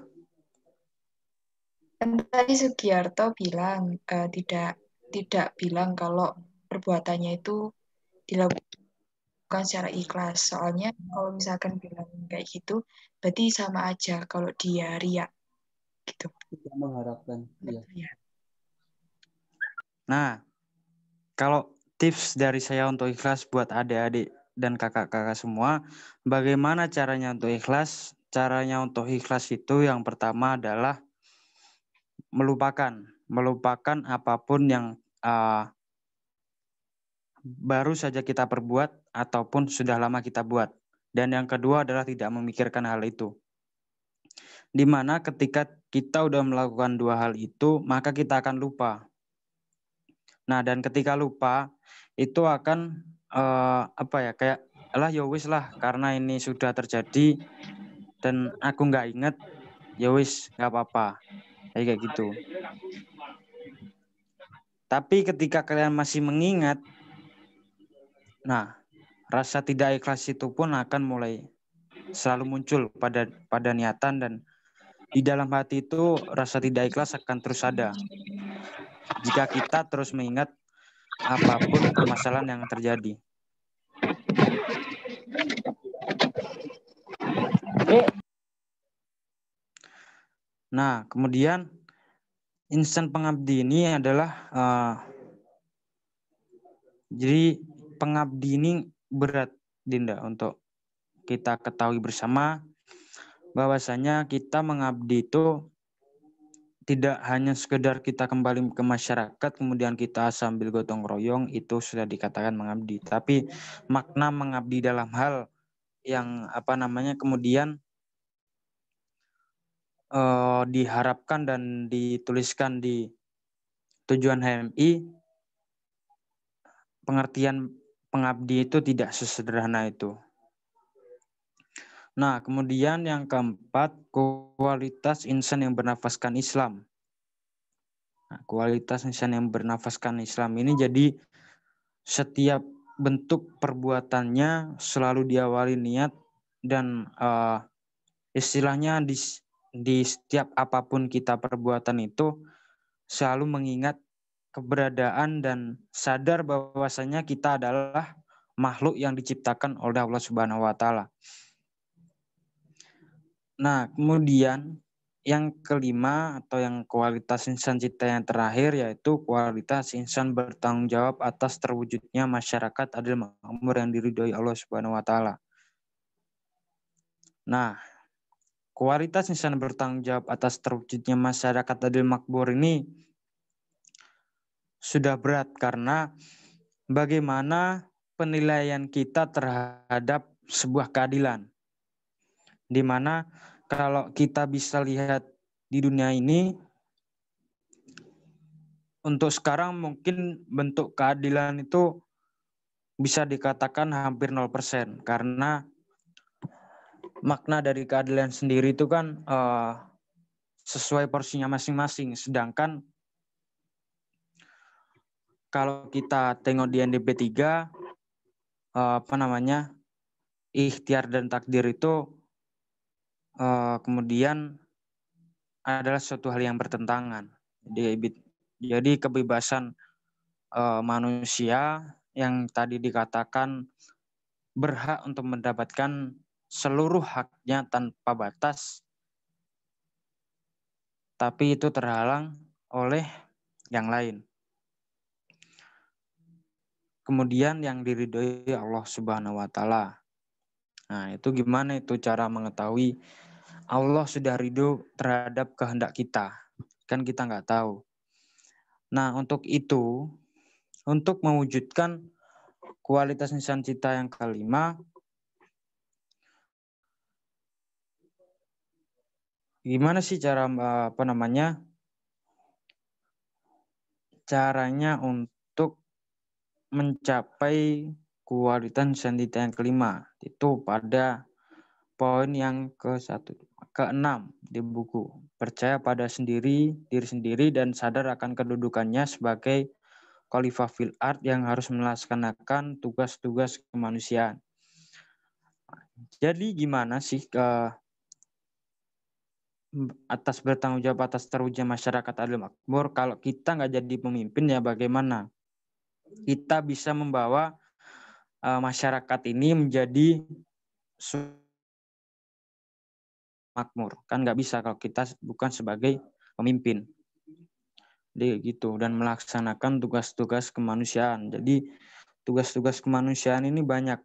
Speaker 3: Tadi Sugiharto bilang uh, tidak tidak bilang kalau perbuatannya itu dilakukan secara ikhlas. Soalnya kalau misalkan bilang kayak gitu, berarti sama aja kalau dia riak
Speaker 2: gitu. Tidak mengharapkan. Ya. Ya. Nah, kalau tips dari saya untuk ikhlas buat adik-adik dan kakak-kakak semua, bagaimana caranya untuk ikhlas? Caranya untuk ikhlas itu yang pertama adalah melupakan, melupakan apapun yang uh, baru saja kita perbuat ataupun sudah lama kita buat. Dan yang kedua adalah tidak memikirkan hal itu. Dimana ketika kita sudah melakukan dua hal itu, maka kita akan lupa. Nah, dan ketika lupa, itu akan uh, apa ya kayak lah yowis ya lah karena ini sudah terjadi dan aku nggak inget yowis ya nggak apa-apa kayak gitu tapi ketika kalian masih mengingat nah rasa tidak ikhlas itu pun akan mulai selalu muncul pada pada niatan dan di dalam hati itu rasa tidak ikhlas akan terus ada jika kita terus mengingat apapun permasalahan yang terjadi. Nah, kemudian insan pengabdi ini adalah uh, jadi pengabdi ini berat Dinda untuk kita ketahui bersama bahwasanya kita mengabdi itu tidak hanya sekedar kita kembali ke masyarakat kemudian kita sambil gotong royong itu sudah dikatakan mengabdi tapi makna mengabdi dalam hal yang apa namanya kemudian uh, diharapkan dan dituliskan di tujuan HMI pengertian pengabdi itu tidak sesederhana itu Nah, kemudian yang keempat, kualitas insan yang bernafaskan Islam. Nah, kualitas insan yang bernafaskan Islam ini jadi setiap bentuk perbuatannya selalu diawali niat dan uh, istilahnya di, di setiap apapun kita perbuatan itu selalu mengingat keberadaan dan sadar bahwasanya kita adalah makhluk yang diciptakan oleh Allah Subhanahu wa taala. Nah, kemudian yang kelima atau yang kualitas insan cita yang terakhir yaitu kualitas insan bertanggung jawab atas terwujudnya masyarakat adil makmur yang diridhoi Allah Subhanahu wa taala. Nah, kualitas insan bertanggung jawab atas terwujudnya masyarakat adil makmur ini sudah berat karena bagaimana penilaian kita terhadap sebuah keadilan di mana kalau kita bisa lihat di dunia ini untuk sekarang mungkin bentuk keadilan itu bisa dikatakan hampir 0% karena makna dari keadilan sendiri itu kan uh, sesuai porsinya masing-masing sedangkan kalau kita tengok di NDP 3 uh, eh, apa namanya ikhtiar dan takdir itu Eh, kemudian adalah suatu hal yang bertentangan. Jadi, jadi kebebasan uh, manusia yang tadi dikatakan berhak untuk mendapatkan seluruh haknya tanpa batas, tapi itu terhalang oleh yang lain. Kemudian yang diridhoi Allah Subhanahu wa taala. Nah, itu gimana itu cara mengetahui Allah sudah ridho terhadap kehendak kita. Kan kita nggak tahu. Nah, untuk itu, untuk mewujudkan kualitas nisan cita yang kelima, gimana sih cara eh, apa namanya? Caranya untuk mencapai kualitas nisan cita yang kelima itu pada poin yang ke satu keenam di buku, percaya pada sendiri, diri sendiri, dan sadar akan kedudukannya sebagai khalifah fil art yang harus melaksanakan tugas-tugas kemanusiaan. Jadi gimana sih ke eh, atas bertanggung jawab atas terwujudnya masyarakat adil makmur kalau kita nggak jadi pemimpin ya bagaimana kita bisa membawa eh, masyarakat ini menjadi makmur. Kan nggak bisa kalau kita bukan sebagai pemimpin. Jadi gitu dan melaksanakan tugas-tugas kemanusiaan. Jadi tugas-tugas kemanusiaan ini banyak.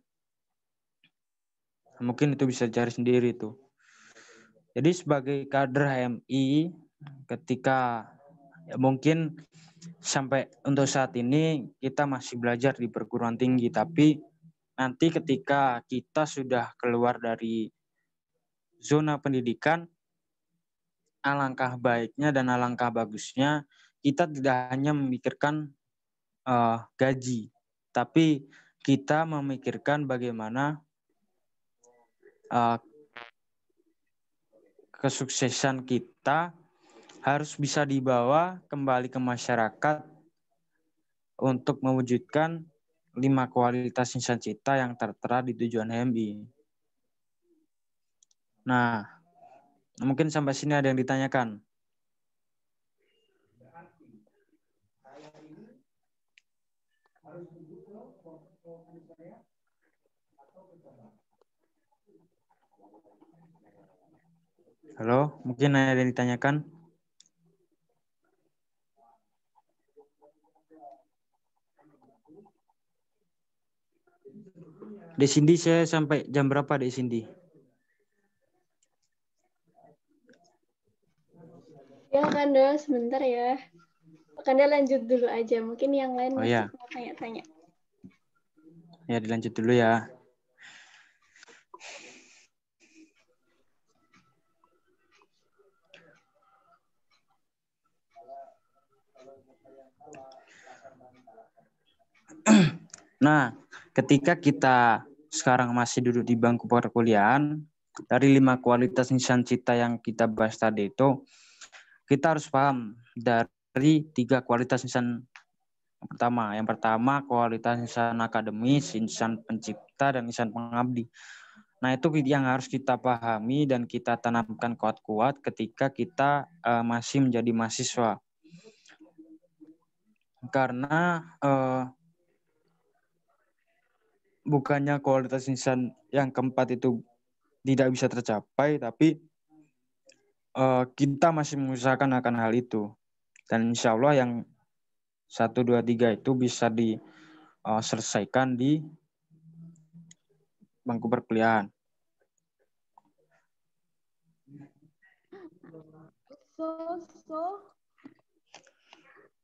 Speaker 2: Mungkin itu bisa cari sendiri itu. Jadi sebagai kader HMI ketika ya mungkin sampai untuk saat ini kita masih belajar di perguruan tinggi tapi nanti ketika kita sudah keluar dari zona pendidikan, alangkah baiknya dan alangkah bagusnya kita tidak hanya memikirkan uh, gaji, tapi kita memikirkan bagaimana uh, kesuksesan kita harus bisa dibawa kembali ke masyarakat untuk mewujudkan lima kualitas insan cita yang tertera di tujuan HMI. Nah, mungkin sampai sini ada yang ditanyakan. Halo, mungkin ada yang ditanyakan? Di sini saya sampai jam berapa di sini?
Speaker 1: Ya Kanda, sebentar ya. Kanda lanjut dulu aja. Mungkin yang lain oh, ya. mau tanya-tanya.
Speaker 2: Ya, dilanjut dulu ya. Nah, ketika kita sekarang masih duduk di bangku perkuliahan, dari lima kualitas insan cita yang kita bahas tadi itu, kita harus paham dari tiga kualitas insan pertama. Yang pertama kualitas insan akademis, insan pencipta, dan insan pengabdi. Nah itu yang harus kita pahami dan kita tanamkan kuat-kuat ketika kita uh, masih menjadi mahasiswa. Karena uh, bukannya kualitas insan yang keempat itu tidak bisa tercapai, tapi uh, kita masih mengusahakan akan hal itu. Dan insya Allah yang satu dua tiga itu bisa diselesaikan eh, di bangku perkuliahan.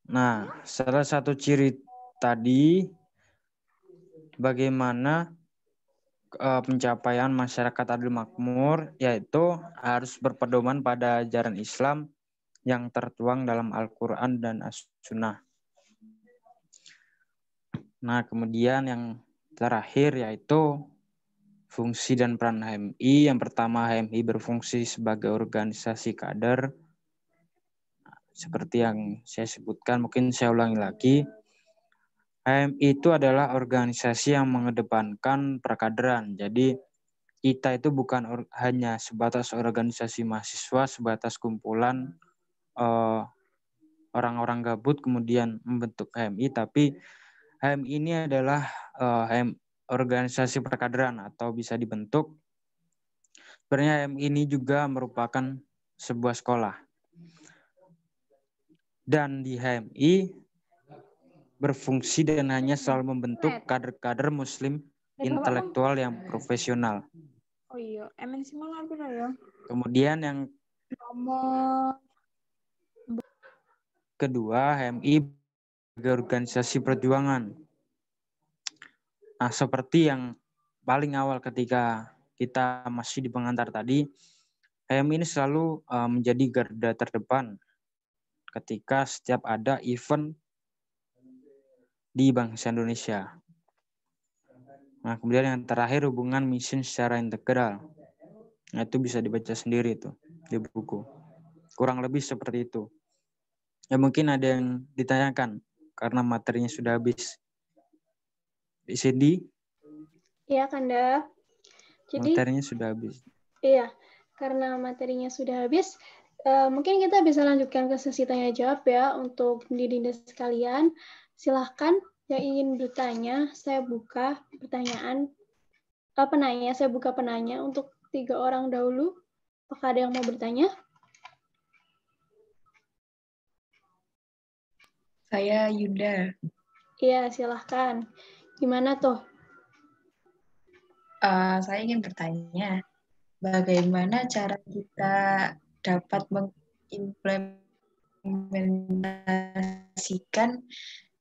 Speaker 2: Nah, salah satu ciri tadi bagaimana uh, pencapaian masyarakat adil makmur yaitu harus berpedoman pada ajaran Islam yang tertuang dalam Al-Qur'an dan As-Sunnah. Nah, kemudian yang terakhir yaitu fungsi dan peran HMI. Yang pertama, HMI berfungsi sebagai organisasi kader seperti yang saya sebutkan, mungkin saya ulangi lagi HMI itu adalah organisasi yang mengedepankan perkaderan. Jadi kita itu bukan hanya sebatas organisasi mahasiswa, sebatas kumpulan orang eh, orang-orang gabut kemudian membentuk HMI, tapi HMI ini adalah uh, eh, HMI, organisasi perkaderan atau bisa dibentuk. Sebenarnya HMI ini juga merupakan sebuah sekolah. Dan di HMI berfungsi dan hanya selalu membentuk kader-kader muslim intelektual yang profesional.
Speaker 3: Oh iya, MNC mana ya?
Speaker 2: Kemudian yang kedua HMI sebagai organisasi perjuangan. Nah, seperti yang paling awal ketika kita masih di pengantar tadi, HMI ini selalu eh, menjadi garda terdepan ketika setiap ada event di bangsa Indonesia. Nah, kemudian yang terakhir hubungan mission secara integral. Nah, itu bisa dibaca sendiri itu di buku. Kurang lebih seperti itu. Ya mungkin ada yang ditanyakan karena materinya sudah habis. Di sini?
Speaker 1: Iya, Kanda. Jadi materinya sudah habis. Iya, karena materinya sudah habis, Uh, mungkin kita bisa lanjutkan ke sesi tanya jawab ya untuk di dinda sekalian. Silahkan yang ingin bertanya, saya buka pertanyaan uh, penanya, saya buka penanya untuk tiga orang dahulu. Apakah ada yang mau bertanya? Saya Yuda. Iya, silahkan. Gimana tuh?
Speaker 3: Uh, eh, saya ingin bertanya, bagaimana cara kita dapat mengimplementasikan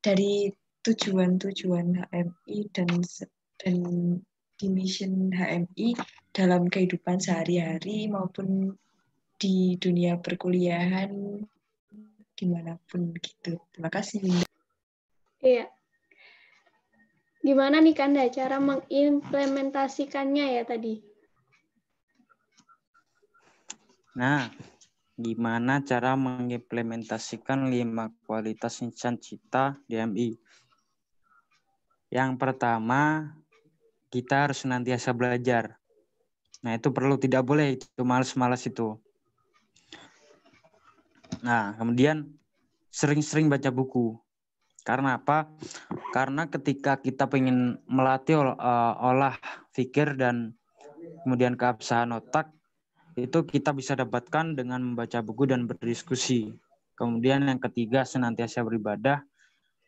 Speaker 3: dari tujuan-tujuan HMI dan dan di mission HMI dalam kehidupan sehari-hari maupun di dunia perkuliahan dimanapun gitu. Terima kasih Linda.
Speaker 1: Iya. Gimana nih Kanda cara mengimplementasikannya ya tadi?
Speaker 2: Nah, Gimana cara mengimplementasikan lima kualitas insan cita DMI? Yang pertama, kita harus senantiasa belajar. Nah, itu perlu tidak boleh itu malas-malas itu. Nah, kemudian sering-sering baca buku. Karena apa? Karena ketika kita ingin melatih eh, olah, olah pikir dan kemudian keabsahan otak, itu kita bisa dapatkan dengan membaca buku dan berdiskusi. Kemudian yang ketiga senantiasa beribadah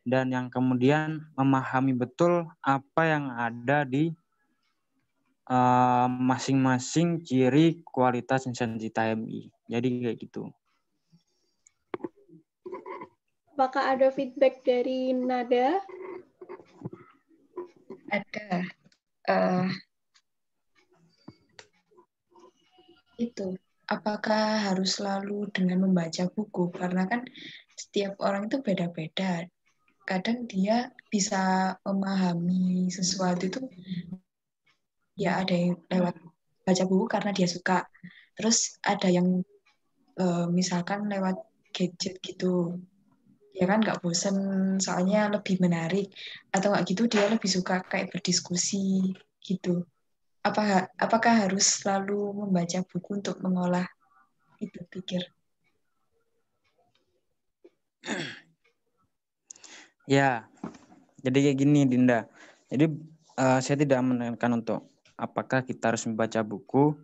Speaker 2: dan yang kemudian memahami betul apa yang ada di eh, masing-masing uh, ciri kualitas insensi HMI. Jadi kayak gitu.
Speaker 1: Apakah ada feedback dari Nada?
Speaker 3: Ada. Uh, itu apakah harus selalu dengan membaca buku karena kan setiap orang itu beda-beda kadang dia bisa memahami sesuatu itu ya ada yang lewat baca buku karena dia suka terus ada yang eh, misalkan lewat gadget gitu ya kan nggak bosen soalnya lebih menarik atau nggak gitu dia lebih suka kayak berdiskusi gitu apa apakah harus selalu membaca buku untuk mengolah itu pikir?
Speaker 2: Ya, jadi kayak gini Dinda. Jadi uh, saya tidak menekankan untuk apakah kita harus membaca buku,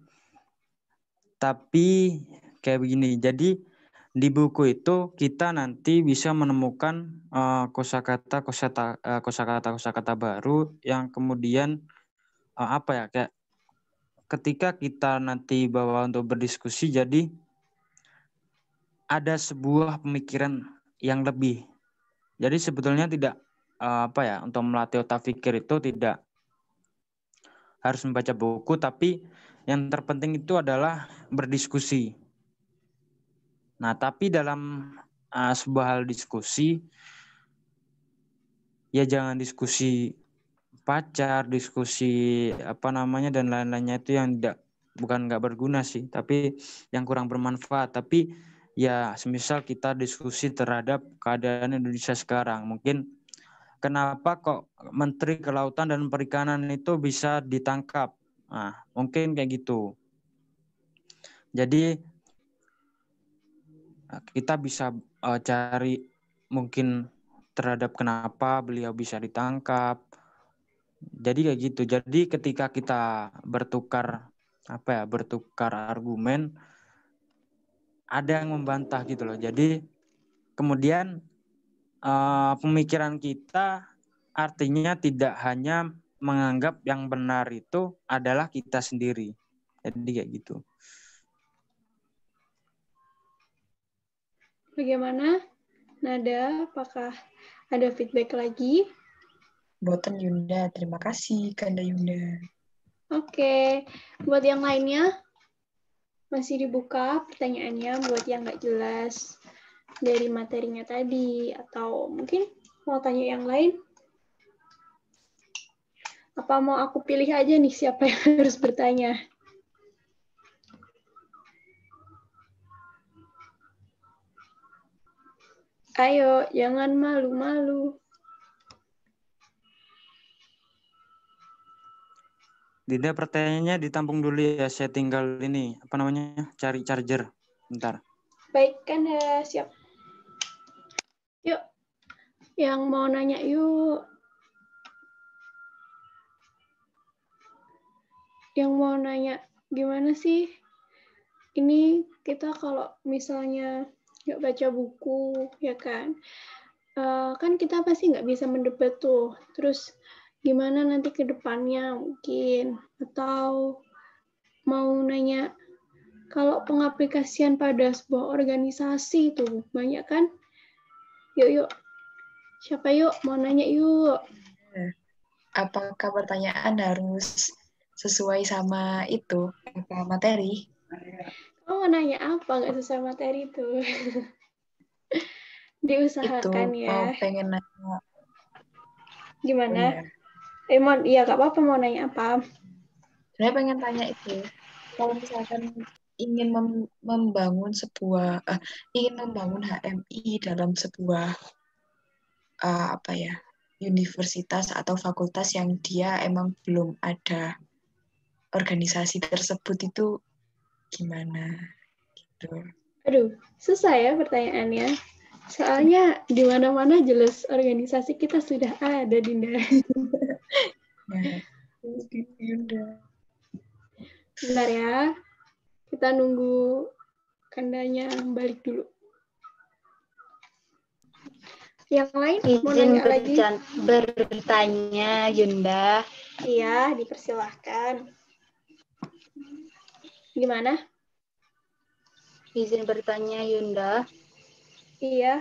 Speaker 2: tapi kayak begini. Jadi di buku itu kita nanti bisa menemukan kosakata uh, eh, kosakata eh, kosakata kosakata kosa baru yang kemudian uh, apa ya kayak ketika kita nanti bawa untuk berdiskusi jadi ada sebuah pemikiran yang lebih. Jadi sebetulnya tidak uh, apa ya untuk melatih otak pikir itu tidak harus membaca buku tapi yang terpenting itu adalah berdiskusi. Nah, tapi dalam uh, sebuah hal diskusi ya jangan diskusi pacar, diskusi apa namanya dan lain-lainnya itu yang tidak bukan nggak berguna sih, tapi yang kurang bermanfaat. Tapi ya semisal kita diskusi terhadap keadaan Indonesia sekarang, mungkin kenapa kok Menteri Kelautan dan Perikanan itu bisa ditangkap? Nah, mungkin kayak gitu. Jadi kita bisa eh, cari mungkin terhadap kenapa beliau bisa ditangkap jadi kayak gitu jadi ketika kita bertukar apa ya bertukar argumen ada yang membantah gitu loh jadi kemudian uh, pemikiran kita artinya tidak hanya menganggap yang benar itu adalah kita sendiri jadi kayak gitu
Speaker 1: bagaimana Nada apakah ada feedback lagi
Speaker 3: Boten Yunda, terima kasih Kanda Yunda.
Speaker 1: Oke, buat yang lainnya masih dibuka pertanyaannya buat yang nggak jelas dari materinya tadi atau mungkin mau tanya yang lain? Apa mau aku pilih aja nih siapa yang harus bertanya? Ayo, jangan malu-malu.
Speaker 2: Dinda pertanyaannya ditampung dulu ya. Saya tinggal ini apa namanya cari charger. ntar
Speaker 1: Baik kan ya siap. Yuk, yang mau nanya yuk. Yang mau nanya gimana sih? Ini kita kalau misalnya nggak baca buku ya kan, uh, kan kita pasti nggak bisa mendebat tuh. Terus gimana nanti ke depannya mungkin atau mau nanya kalau pengaplikasian pada sebuah organisasi itu banyak kan yuk yuk
Speaker 3: siapa yuk mau nanya yuk eh, apakah pertanyaan harus sesuai sama itu apa materi kamu mau nanya apa
Speaker 1: nggak sesuai materi itu diusahakan itu, ya
Speaker 3: pengen nanya
Speaker 1: gimana ya Eh, mau, iya gak apa-apa mau nanya apa.
Speaker 3: Saya pengen tanya itu, kalau misalkan ingin mem membangun sebuah, uh, ingin membangun HMI dalam sebuah, uh, apa ya, universitas atau fakultas yang dia emang belum ada organisasi tersebut itu gimana? Gitu.
Speaker 1: Aduh, susah ya pertanyaannya. Soalnya di mana-mana jelas organisasi kita sudah ada, Dinda. Bentar ya. Kita nunggu kandanya balik dulu. Yang lain Izin mau nanya lagi? bertanya, Yunda. Iya, dipersilahkan. Gimana? Izin bertanya, Yunda. Iya.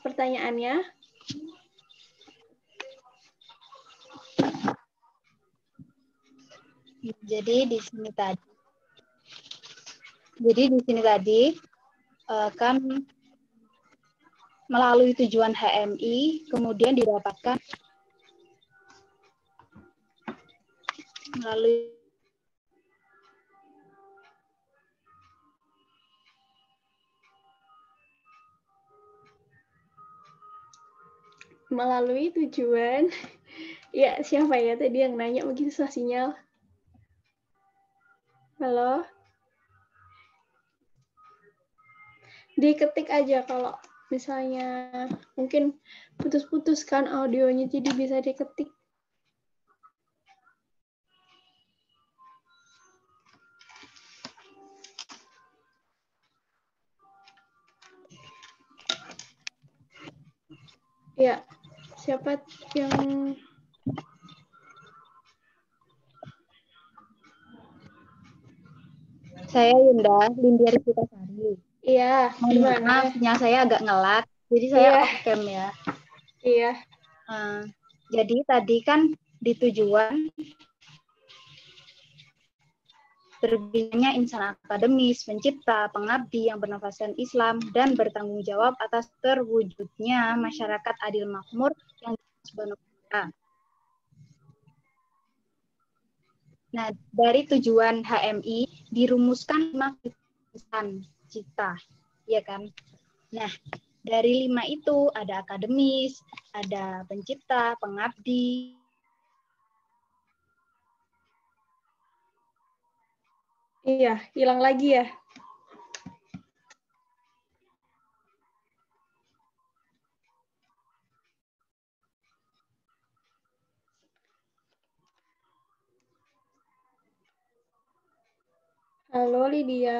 Speaker 1: Pertanyaannya? Jadi
Speaker 4: di sini tadi. Jadi di sini tadi eh, kan melalui tujuan HMI kemudian didapatkan
Speaker 1: melalui melalui tujuan ya siapa ya tadi yang nanya mungkin susah sinyal halo diketik aja kalau misalnya mungkin putus-putus kan audionya jadi bisa diketik ya yeah siapa yang
Speaker 4: Saya Yunda, Lindia kita Sari.
Speaker 1: Iya, gimana?
Speaker 4: Maafnya saya agak ngelat, jadi saya yeah. off cam ya.
Speaker 1: Iya. Uh,
Speaker 4: jadi tadi kan di tujuan Terbitnya insan akademis, pencipta, pengabdi yang bernafaskan Islam, dan bertanggung jawab atas terwujudnya masyarakat adil makmur yang sebenarnya. Nah, dari tujuan HMI dirumuskan lima cita, ya kan? Nah, dari lima itu ada akademis, ada pencipta, pengabdi,
Speaker 1: Iya, hilang lagi ya.
Speaker 4: Halo Lydia.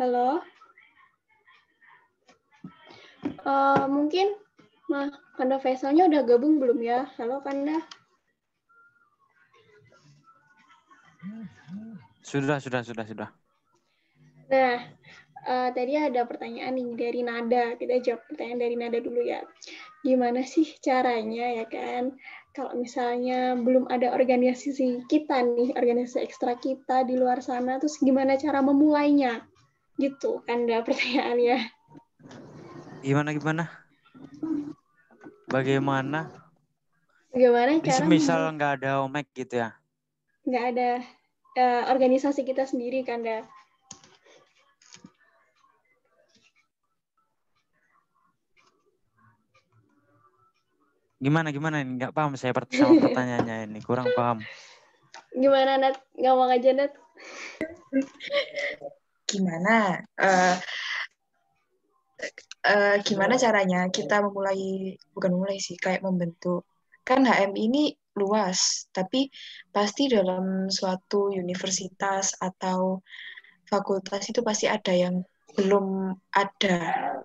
Speaker 1: Halo. Uh, mungkin mah Kanda Faisalnya udah gabung belum ya? Halo Kanda.
Speaker 2: Sudah, sudah, sudah, sudah.
Speaker 1: Nah, uh, tadi ada pertanyaan nih dari Nada. Kita jawab pertanyaan dari Nada dulu ya. Gimana sih caranya ya kan? Kalau misalnya belum ada organisasi kita nih, organisasi ekstra kita di luar sana, terus gimana cara memulainya? Gitu kan pertanyaannya.
Speaker 2: Gimana gimana? Bagaimana?
Speaker 1: Bagaimana cara? Misal
Speaker 2: nggak ada omek gitu ya?
Speaker 1: Nggak ada uh, organisasi kita sendiri kanda.
Speaker 2: Gimana gimana ini nggak paham saya sama pertanyaannya ini kurang paham.
Speaker 1: Gimana Nat? mau aja Nat
Speaker 3: gimana uh, uh, gimana iya. caranya kita memulai bukan mulai sih kayak membentuk kan HM ini luas tapi pasti dalam suatu universitas atau fakultas itu pasti ada yang belum ada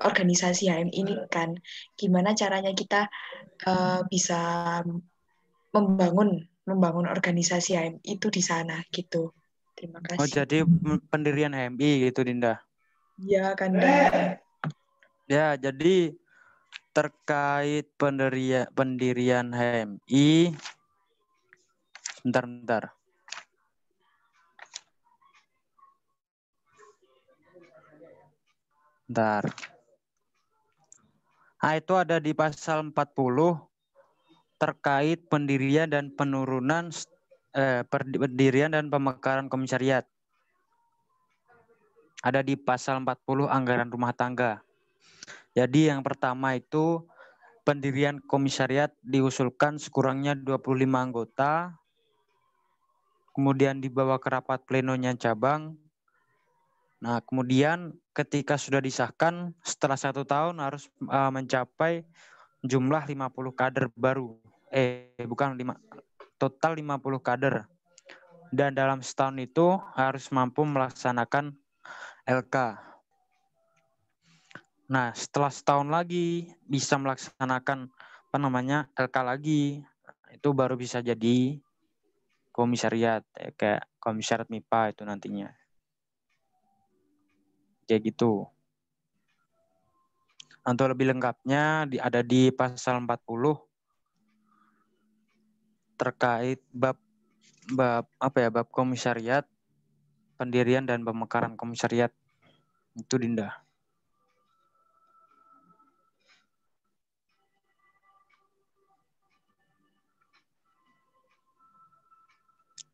Speaker 3: organisasi HM ini iya. kan gimana caranya kita uh, bisa membangun membangun organisasi HM itu di sana gitu Terima oh, kasih. Oh,
Speaker 2: jadi pendirian HMI gitu, Dinda? Iya, kan Ya, jadi terkait pendiria, pendirian HMI, bentar, bentar. Bentar. Nah, itu ada di pasal 40 terkait pendirian dan penurunan eh, pendirian dan pemekaran komisariat. Ada di pasal 40 anggaran rumah tangga. Jadi yang pertama itu pendirian komisariat diusulkan sekurangnya 25 anggota, kemudian dibawa ke rapat plenonya cabang. Nah, kemudian ketika sudah disahkan, setelah satu tahun harus uh, mencapai jumlah 50 kader baru. Eh, bukan 5, total 50 kader. Dan dalam setahun itu harus mampu melaksanakan LK. Nah, setelah setahun lagi bisa melaksanakan apa namanya LK lagi, itu baru bisa jadi komisariat ya, kayak komisariat MIPA itu nantinya. Kayak gitu. Untuk lebih lengkapnya ada di pasal 40 terkait bab bab apa ya bab komisariat pendirian dan pemekaran komisariat itu Dinda.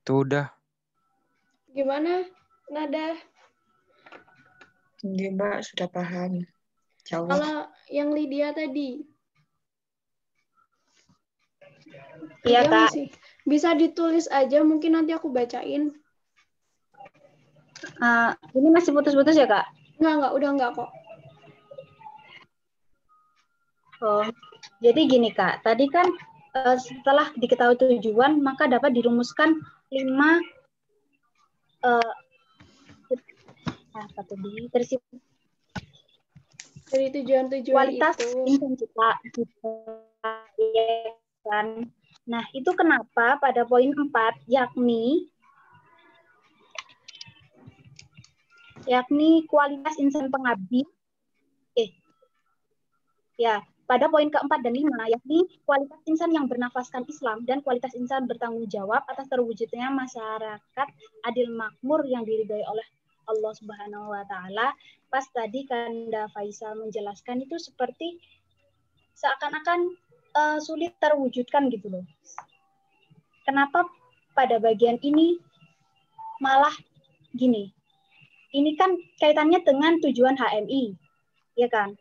Speaker 2: Itu udah.
Speaker 1: Gimana, Nada?
Speaker 3: Gimana, sudah paham. Kalau
Speaker 1: yang Lydia tadi,
Speaker 3: Iya, iya, Kak. Masih.
Speaker 1: Bisa ditulis aja, mungkin nanti aku bacain. Uh,
Speaker 4: ini masih putus-putus ya, Kak?
Speaker 1: Enggak, enggak. Udah enggak kok.
Speaker 4: Oh, jadi gini, Kak. Tadi kan uh, setelah diketahui tujuan, maka dapat dirumuskan lima uh, apa tadi? Tersip
Speaker 1: dari tujuan-tujuan itu kualitas itu.
Speaker 4: intensitas, iya kan. Nah, itu kenapa pada poin 4 yakni yakni kualitas insan pengabdi. eh Ya, pada poin keempat dan lima, yakni kualitas insan yang bernafaskan Islam dan kualitas insan bertanggung jawab atas terwujudnya masyarakat adil makmur yang diridai oleh Allah Subhanahu wa taala. Pas tadi Kanda Faisal menjelaskan itu seperti seakan-akan uh, sulit terwujudkan gitu loh. Kenapa pada bagian ini malah gini? Ini kan kaitannya dengan tujuan HMI, ya kan?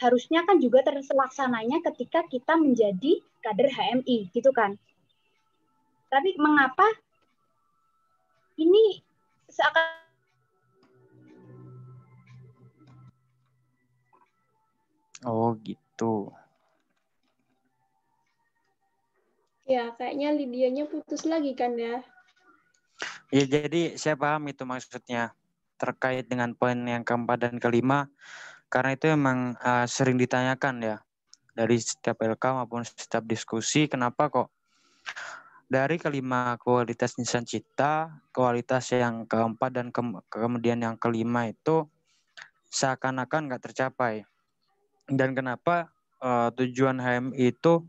Speaker 4: Harusnya kan juga terselaksananya ketika kita menjadi kader HMI, gitu kan? Tapi mengapa ini seakan
Speaker 2: Oh gitu.
Speaker 1: Ya, kayaknya Lidianya putus lagi kan ya.
Speaker 2: Ya, jadi saya paham itu maksudnya terkait dengan poin yang keempat dan kelima karena itu memang uh, eh, sering ditanyakan ya dari setiap LK maupun setiap diskusi kenapa kok dari kelima kualitas nisan cita kualitas yang keempat dan ke kemudian yang kelima itu seakan-akan nggak tercapai dan kenapa uh, tujuan HMI itu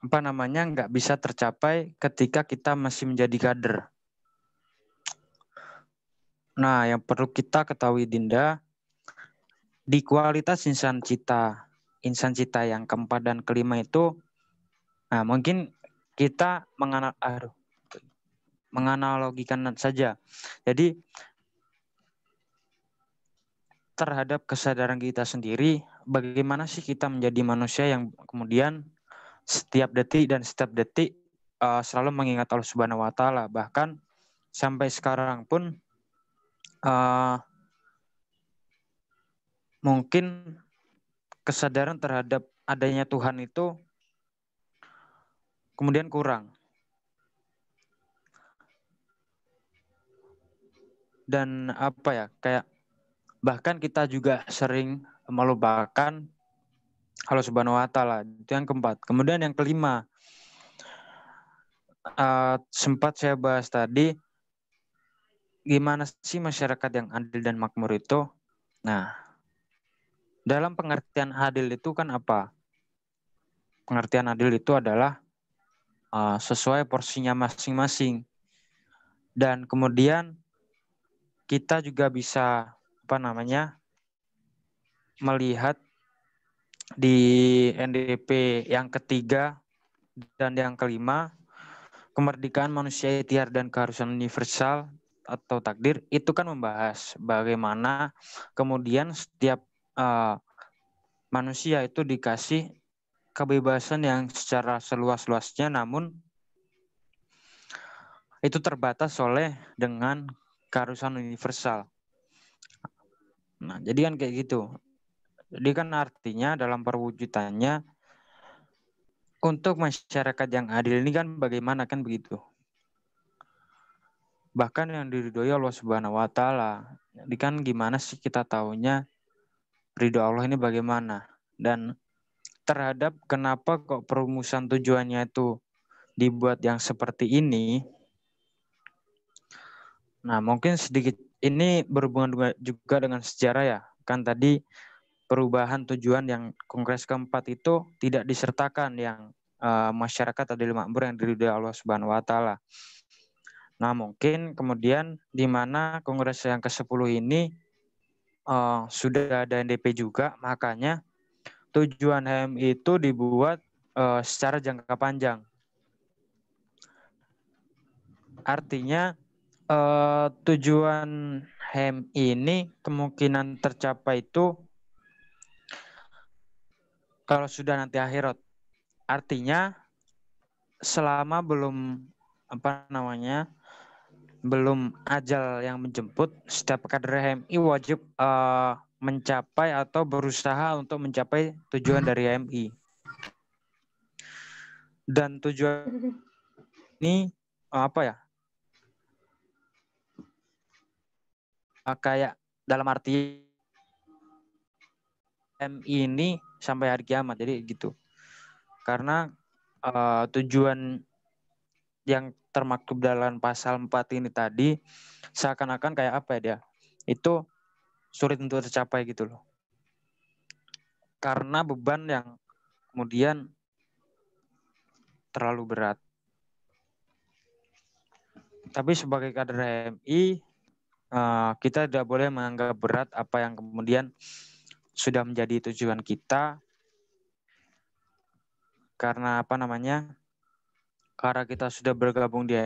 Speaker 2: apa namanya nggak bisa tercapai ketika kita masih menjadi kader. Nah, yang perlu kita ketahui Dinda di kualitas insan cita, insan cita yang keempat dan kelima itu, nah mungkin kita menganal, menganalogikan saja. Jadi terhadap kesadaran kita sendiri, bagaimana sih kita menjadi manusia yang kemudian setiap detik dan setiap detik uh, selalu mengingat Allah Subhanahu wa taala. Bahkan sampai sekarang pun uh, mungkin kesadaran terhadap adanya Tuhan itu kemudian kurang. Dan apa ya, kayak bahkan kita juga sering melupakan Allah Subhanahu wa taala. Itu yang keempat. Kemudian yang kelima uh, sempat saya bahas tadi gimana sih masyarakat yang adil dan makmur itu? Nah, dalam pengertian adil itu kan apa? Pengertian adil itu adalah uh, sesuai porsinya masing-masing. Dan kemudian kita juga bisa apa namanya? melihat di NDP yang ketiga dan yang kelima kemerdekaan manusia tiar dan keharusan universal atau takdir itu kan membahas bagaimana kemudian setiap uh, manusia itu dikasih kebebasan yang secara seluas-luasnya namun itu terbatas oleh dengan keharusan universal. Nah, jadi kan kayak gitu. Jadi kan artinya dalam perwujudannya untuk masyarakat yang adil ini kan bagaimana kan begitu. Bahkan yang diridhoi Allah Subhanahu wa taala. Jadi kan gimana sih kita tahunya ridho Allah ini bagaimana dan terhadap kenapa kok perumusan tujuannya itu dibuat yang seperti ini. Nah, mungkin sedikit ini berhubungan juga dengan sejarah ya. Kan tadi perubahan tujuan yang kongres keempat itu tidak disertakan yang uh, masyarakat adil makmur yang diridhoi Allah Subhanahu wa taala. Nah, mungkin kemudian di mana kongres yang ke-10 ini uh, sudah ada NDP juga, makanya tujuan HMI itu dibuat uh, secara jangka panjang. Artinya uh, tujuan HMI ini kemungkinan tercapai itu kalau sudah nanti akhirat. Artinya selama belum apa namanya belum ajal yang menjemput setiap kader HMI wajib uh, mencapai atau berusaha untuk mencapai tujuan dari HMI. Dan tujuan ini uh, apa ya? Uh, kayak dalam arti HMI ini sampai hari kiamat. Jadi gitu. Karena uh, tujuan yang termaktub dalam pasal 4 ini tadi seakan-akan kayak apa ya dia? Itu sulit untuk tercapai gitu loh. Karena beban yang kemudian terlalu berat. Tapi sebagai kader HMI, eh, kita tidak boleh menganggap berat apa yang kemudian sudah menjadi tujuan kita karena apa namanya karena kita sudah bergabung di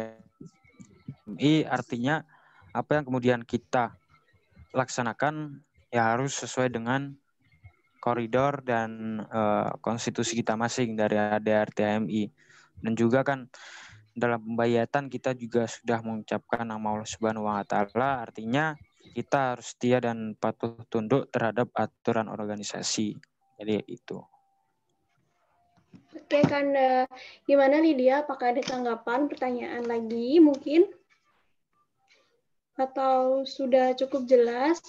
Speaker 2: MI artinya apa yang kemudian kita laksanakan ya harus sesuai dengan koridor dan uh, konstitusi kita masing dari ADRT MI dan juga kan dalam pembayatan kita juga sudah mengucapkan nama Allah Subhanahu wa taala artinya kita harus setia dan patuh tunduk terhadap aturan organisasi. Jadi itu.
Speaker 1: Oke, Kanda. Gimana nih dia? Apakah ada tanggapan, pertanyaan lagi mungkin? Atau sudah cukup jelas?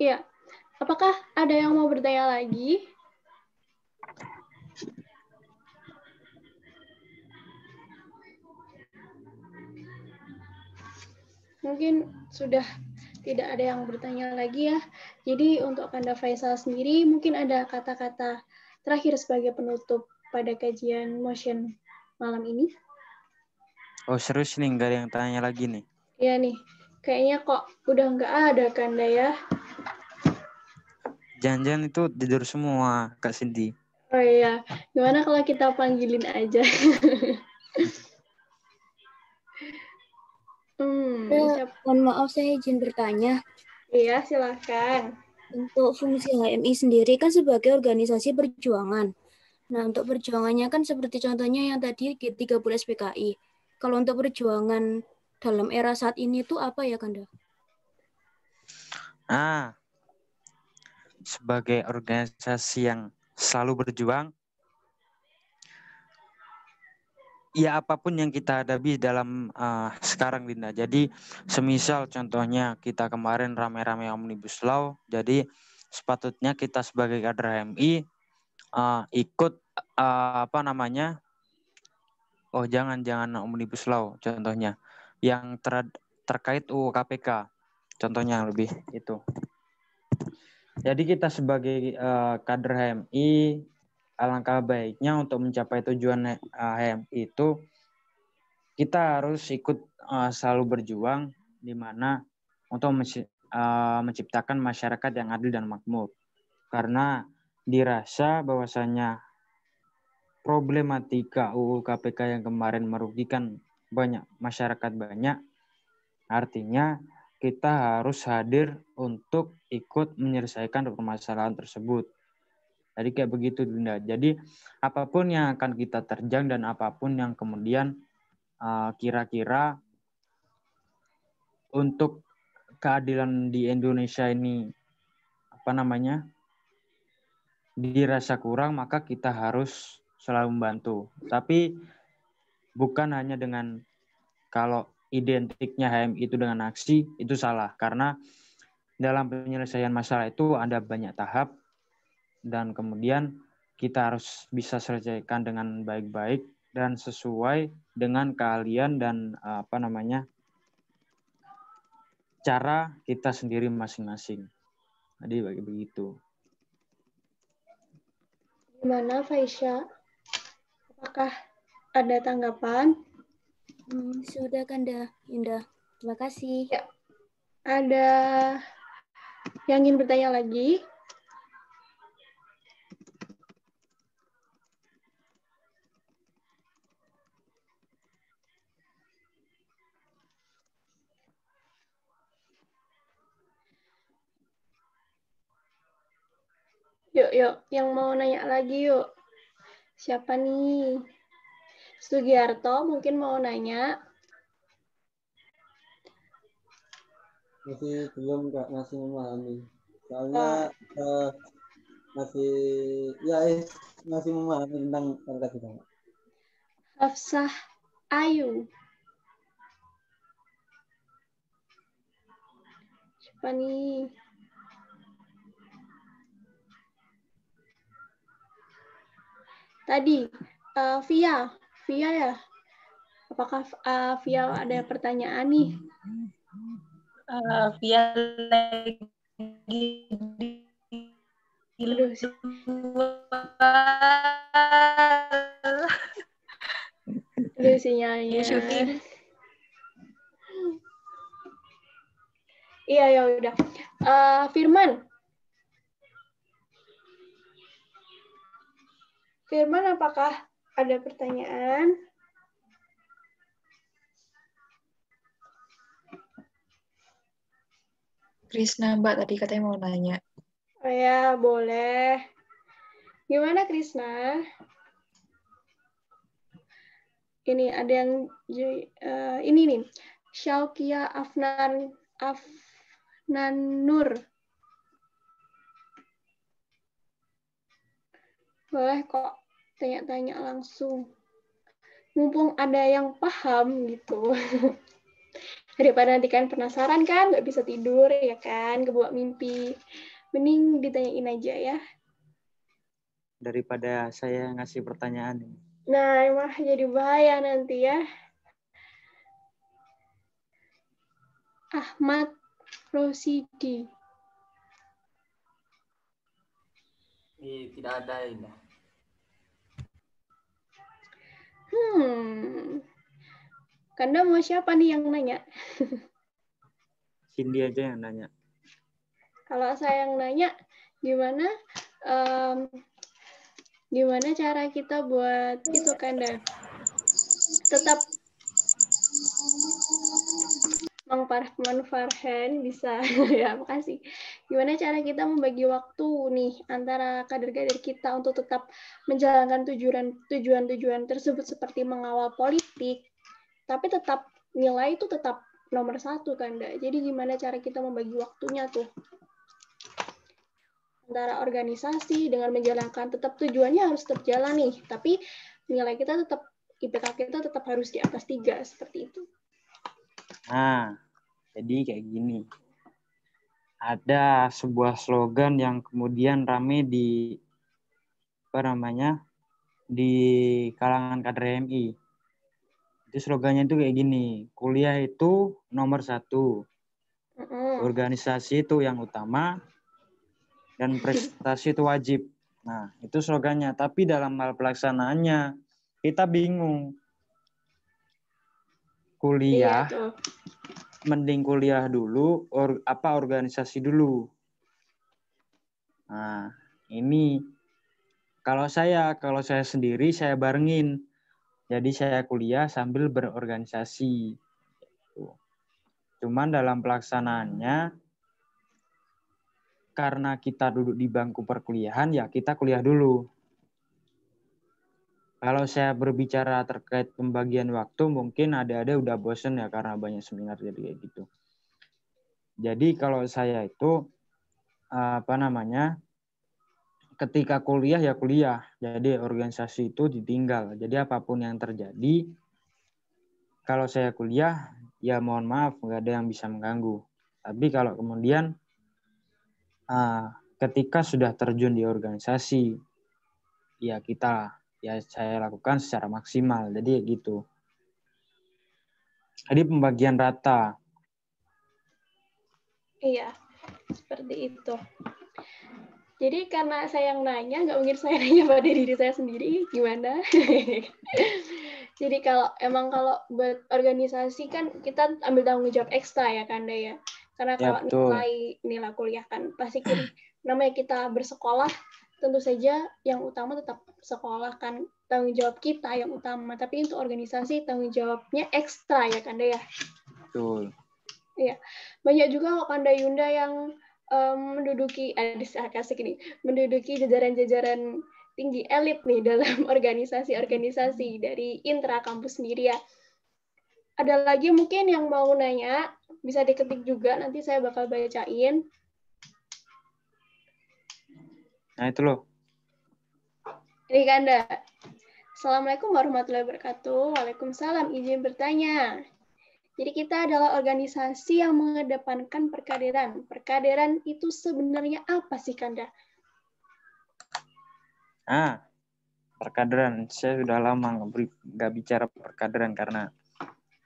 Speaker 1: Ya, Apakah ada yang mau bertanya lagi? Mungkin sudah tidak ada yang bertanya lagi ya. Jadi untuk Kanda Faisal sendiri mungkin ada kata-kata terakhir sebagai penutup pada kajian motion malam ini.
Speaker 2: Oh serius nih, nggak ada yang tanya lagi nih?
Speaker 1: Iya nih, kayaknya kok udah nggak ada Kanda ya.
Speaker 2: Jangan-jangan itu tidur semua, Kak Cindy.
Speaker 1: Oh iya, gimana kalau kita panggilin aja? hmm, ya,
Speaker 5: mohon maaf saya izin bertanya. Iya, silakan Untuk fungsi HMI sendiri kan sebagai organisasi perjuangan. Nah, untuk perjuangannya kan seperti contohnya yang tadi G30 SPKI. Kalau untuk perjuangan dalam era saat ini itu apa ya, Kanda?
Speaker 2: Ah, sebagai organisasi yang selalu berjuang, ya apapun yang kita hadapi dalam uh, sekarang Dinda. Jadi semisal contohnya kita kemarin rame-rame Omnibus Law, jadi sepatutnya kita sebagai kader HMI uh, ikut uh, apa namanya? Oh, jangan-jangan Omnibus Law contohnya yang ter terkait UU KPK. Contohnya lebih itu. Jadi kita sebagai uh, kader HMI alangkah baiknya untuk mencapai tujuan HMI eh, itu kita harus ikut uh, selalu berjuang di mana untuk uh, menciptakan masyarakat yang adil dan makmur. Karena dirasa bahwasanya problematika UU KPK yang kemarin merugikan banyak masyarakat banyak artinya kita harus hadir untuk ikut menyelesaikan permasalahan tersebut. Jadi kayak begitu Bunda. Jadi apapun yang akan kita terjang dan apapun yang kemudian eh, kira-kira uh, untuk keadilan di Indonesia ini apa namanya dirasa kurang maka kita harus selalu membantu. Tapi bukan hanya dengan kalau identiknya HMI itu dengan aksi itu salah karena dalam penyelesaian masalah itu ada banyak tahap dan kemudian kita harus bisa selesaikan dengan baik-baik dan sesuai dengan keahlian dan eh, apa namanya cara kita sendiri masing-masing. Jadi bagi begitu.
Speaker 1: Gimana faisha Apakah ada tanggapan? Hmm, sudah Kanda, Indah. Terima kasih. Ya. Ada yang ingin bertanya lagi? Yuk, yuk, yang mau nanya lagi yuk. Siapa nih? Sugiarto mungkin mau nanya.
Speaker 2: Masih belum Kak, masih memahami. Soalnya uh. uh, masih ya eh, masih memahami tentang kata kita.
Speaker 1: Hafsah Ayu. Siapa nih? Tadi, uh, Via, Fia ya. Apakah uh, eh, Fia ada pertanyaan nih?
Speaker 3: Uh, eh, Fia lagi di
Speaker 1: Aduh, sinyalnya. Ya, iya, ya udah. Uh, Firman. Firman, apakah ada pertanyaan?
Speaker 3: Krisna Mbak tadi katanya mau nanya.
Speaker 1: Oh ya, boleh. Gimana Krisna? Ini ada yang uh, ini nih. Syaukia Afnan Afnan Nur. Boleh kok tanya-tanya langsung. Mumpung ada yang paham gitu. Daripada nanti kan penasaran kan, nggak bisa tidur ya kan, kebawa mimpi. Mending ditanyain aja ya.
Speaker 2: Daripada saya ngasih pertanyaan.
Speaker 1: Nah, emang jadi bahaya nanti ya. Ahmad Rosidi.
Speaker 2: Tidak ada ini.
Speaker 1: Hmm. Kanda mau siapa nih yang nanya?
Speaker 2: Cindy aja yang nanya.
Speaker 1: Kalau saya yang nanya, gimana um, gimana cara kita buat itu Kanda? Tetap Mang Farhan bisa ya makasih gimana cara kita membagi waktu nih antara kader-kader kita untuk tetap menjalankan tujuan-tujuan tersebut seperti mengawal politik, tapi tetap nilai itu tetap nomor satu kan, Mbak. Jadi gimana cara kita membagi waktunya tuh? Antara organisasi dengan menjalankan tetap tujuannya harus tetap jalan nih, tapi nilai kita tetap IPK kita tetap harus di atas tiga seperti itu.
Speaker 2: Nah, jadi kayak gini ada sebuah slogan yang kemudian rame di apa namanya di kalangan kader MI. Itu slogannya itu kayak gini, kuliah itu nomor satu, organisasi itu yang utama, dan prestasi itu wajib. Nah, itu slogannya. Tapi dalam hal pelaksanaannya, kita bingung. Iya, kuliah mending kuliah dulu or, apa organisasi dulu nah ini kalau saya kalau saya sendiri saya barengin jadi saya kuliah sambil berorganisasi cuman dalam pelaksanaannya karena kita duduk di bangku perkuliahan ya kita kuliah dulu kalau saya berbicara terkait pembagian waktu, mungkin ada-ada udah bosen ya karena banyak seminar jadi kayak gitu. Jadi kalau saya itu apa namanya ketika kuliah ya kuliah. Jadi organisasi itu ditinggal. Jadi apapun yang terjadi, kalau saya kuliah ya mohon maaf nggak ada yang bisa mengganggu. Tapi kalau kemudian eh, ketika sudah terjun di organisasi, ya kita ya saya lakukan secara maksimal. Jadi gitu. Jadi pembagian rata.
Speaker 1: Iya, seperti itu. Jadi karena saya yang nanya, nggak mungkin saya nanya pada diri saya sendiri, gimana? Jadi kalau emang kalau buat organisasi kan kita ambil tanggung jawab ekstra ya Kanda ya. Karena ya, kalau ya, nilai nilai kuliah kan pasti kita, namanya kita bersekolah tentu saja yang utama tetap sekolah kan tanggung jawab kita yang utama tapi untuk organisasi tanggung jawabnya ekstra ya kanda ya betul iya banyak juga kok kanda yunda yang um, menduduki eh, ada kasih ini menduduki jajaran-jajaran tinggi elit nih dalam organisasi-organisasi dari intra kampus sendiri ya ada lagi mungkin yang mau nanya bisa diketik juga nanti saya bakal bacain Nah itu loh. Ini kanda, Assalamualaikum warahmatullahi wabarakatuh. Waalaikumsalam. Izin bertanya. Jadi kita adalah organisasi yang mengedepankan perkaderan. Perkaderan itu sebenarnya apa sih Kanda?
Speaker 2: Ah, perkaderan. Saya sudah lama nggak bicara perkaderan karena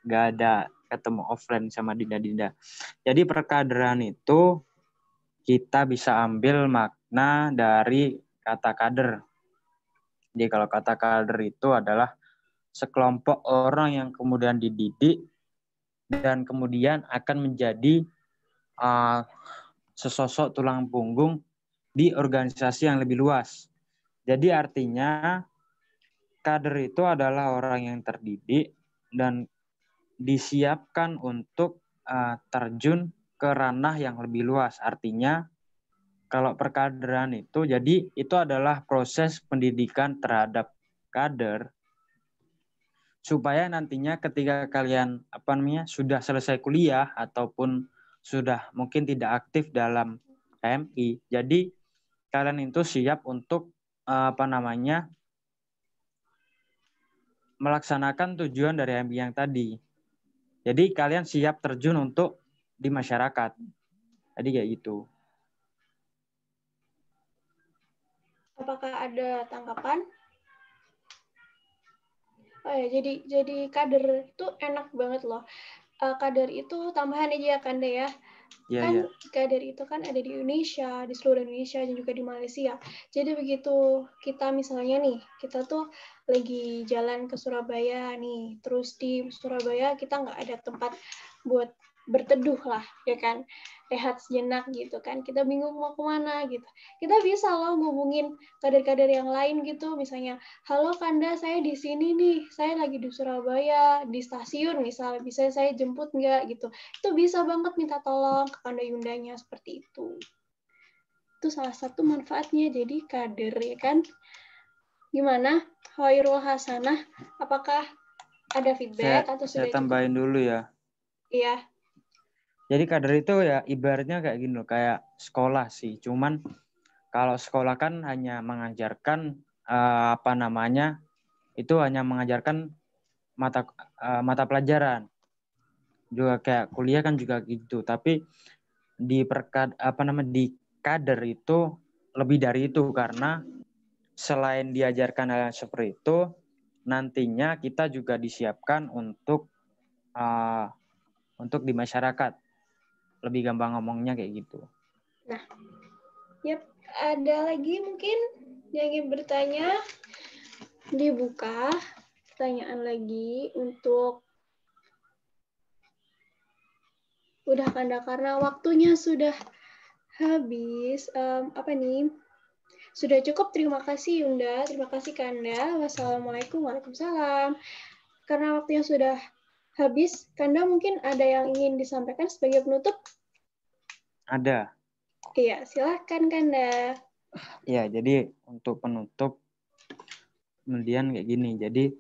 Speaker 2: nggak ada ketemu offline sama Dinda Dinda. Jadi perkaderan itu kita bisa ambil mak makna dari kata kader. Jadi kalau kata kader itu adalah sekelompok orang yang kemudian dididik dan kemudian akan menjadi uh, sesosok tulang punggung di organisasi yang lebih luas. Jadi artinya kader itu adalah orang yang terdidik dan disiapkan untuk uh, terjun ke ranah yang lebih luas. Artinya kalau perkaderan itu jadi itu adalah proses pendidikan terhadap kader supaya nantinya ketika kalian apa namanya sudah selesai kuliah ataupun sudah mungkin tidak aktif dalam MI. Jadi kalian itu siap untuk eh, apa namanya melaksanakan tujuan dari MI yang tadi. Jadi kalian siap terjun untuk di masyarakat. Jadi kayak gitu.
Speaker 1: Apakah ada tanggapan? Oh ya, jadi jadi kader itu enak banget loh. Uh, kader itu tambahan aja ya, ya. Iya, kan deh ya. Yeah, kan yeah. kader itu kan ada di Indonesia, di seluruh Indonesia dan juga di Malaysia. Jadi begitu kita misalnya nih, kita tuh lagi jalan ke Surabaya nih, terus di Surabaya kita nggak ada tempat buat berteduh lah ya kan rehat sejenak gitu kan kita bingung mau kemana gitu kita bisa loh ngubungin kader-kader yang lain gitu misalnya halo kanda saya di sini nih saya lagi di Surabaya di stasiun misalnya bisa saya jemput nggak gitu itu bisa banget minta tolong ke kanda yundanya seperti itu itu salah satu manfaatnya jadi kader ya kan gimana Hoirul Hasanah apakah ada feedback saya, atau sudah saya tambahin cukup? dulu ya iya
Speaker 2: jadi kader itu ya ibaratnya kayak gini loh, kayak sekolah sih. Cuman kalau sekolah kan hanya mengajarkan uh, apa namanya itu hanya mengajarkan mata uh, mata pelajaran juga kayak kuliah kan juga gitu tapi di perkad apa namanya di kader itu lebih dari itu karena selain diajarkan hal yang seperti itu nantinya kita juga disiapkan untuk uh, untuk di masyarakat lebih gampang ngomongnya kayak gitu.
Speaker 1: Nah, yep, ada lagi mungkin yang ingin bertanya dibuka pertanyaan lagi untuk udah kanda karena waktunya sudah habis um, apa nih sudah cukup terima kasih Yunda terima kasih kanda wassalamualaikum waalaikumsalam karena waktunya sudah habis kanda mungkin ada yang ingin disampaikan sebagai penutup ada. Iya, silahkan Kanda.
Speaker 2: Iya, jadi untuk penutup, kemudian kayak gini. Jadi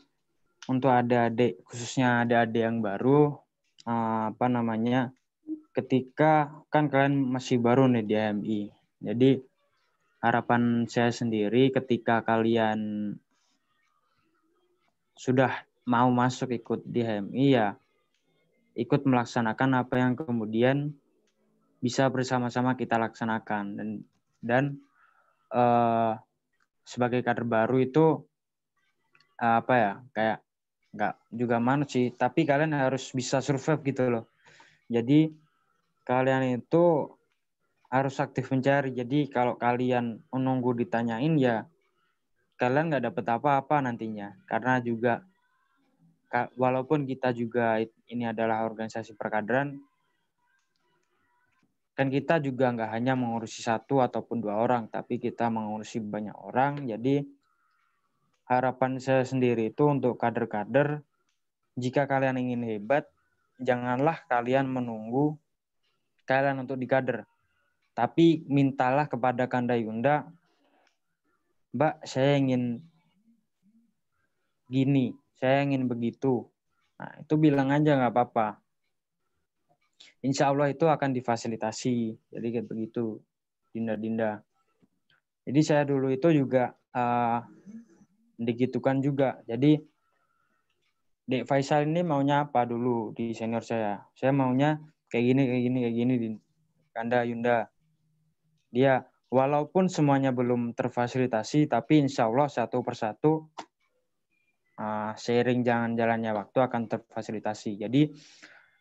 Speaker 2: untuk adik-adik, khususnya adik-adik yang baru, eh, apa namanya, ketika kan kalian masih baru nih di HMI. Jadi harapan saya sendiri ketika kalian sudah mau masuk ikut di HMI ya ikut melaksanakan apa yang kemudian bisa bersama-sama kita laksanakan dan dan uh, sebagai kader baru itu uh, apa ya kayak nggak juga manusia sih tapi kalian harus bisa survive gitu loh jadi kalian itu harus aktif mencari jadi kalau kalian menunggu ditanyain ya kalian nggak dapet apa-apa nantinya karena juga walaupun kita juga ini adalah organisasi perkaderan kan kita juga nggak hanya mengurusi satu ataupun dua orang, tapi kita mengurusi banyak orang. Jadi harapan saya sendiri itu untuk kader-kader, jika kalian ingin hebat, janganlah kalian menunggu kalian untuk dikader. Tapi mintalah kepada kanda yunda Mbak, saya ingin gini, saya ingin begitu. Nah, itu bilang aja nggak apa-apa. Insya Allah itu akan difasilitasi. Jadi kayak begitu, Dinda-Dinda. Jadi saya dulu itu juga uh, digitukan juga. Jadi Dek Faisal ini maunya apa dulu di senior saya? Saya maunya kayak gini, kayak gini, kayak gini di Kanda Yunda. Dia walaupun semuanya belum terfasilitasi, tapi insya Allah satu persatu uh, eh, sharing jalan-jalannya waktu akan terfasilitasi. Jadi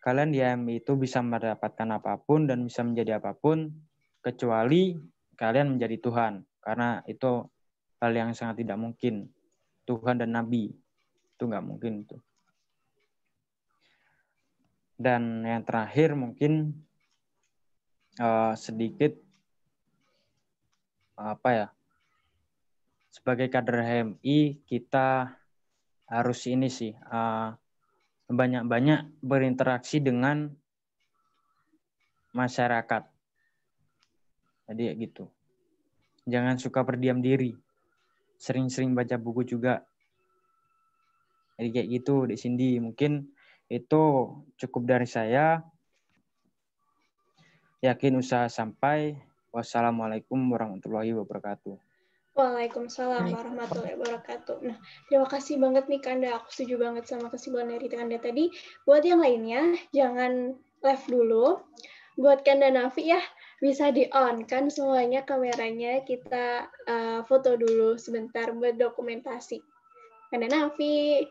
Speaker 2: kalian di MI itu bisa mendapatkan apapun dan bisa menjadi apapun kecuali kalian menjadi Tuhan karena itu hal yang sangat tidak mungkin Tuhan dan Nabi itu nggak mungkin itu dan yang terakhir mungkin uh, sedikit apa ya sebagai kader HMI kita harus ini sih uh, banyak-banyak berinteraksi dengan masyarakat. Jadi ya gitu. Jangan suka berdiam diri. Sering-sering baca buku juga. Jadi kayak gitu di sini Mungkin itu cukup dari saya. Yakin usaha sampai. Wassalamualaikum warahmatullahi wabarakatuh.
Speaker 1: Waalaikumsalam warahmatullahi wabarakatuh. Nah, terima kasih banget nih Kanda. Aku setuju banget sama kesimpulan dari Kanda tadi. Buat yang lainnya, jangan left dulu. Buat Kanda Nafi ya, bisa di on kan semuanya kameranya. Kita uh, foto dulu sebentar buat dokumentasi. Kanda Nafi.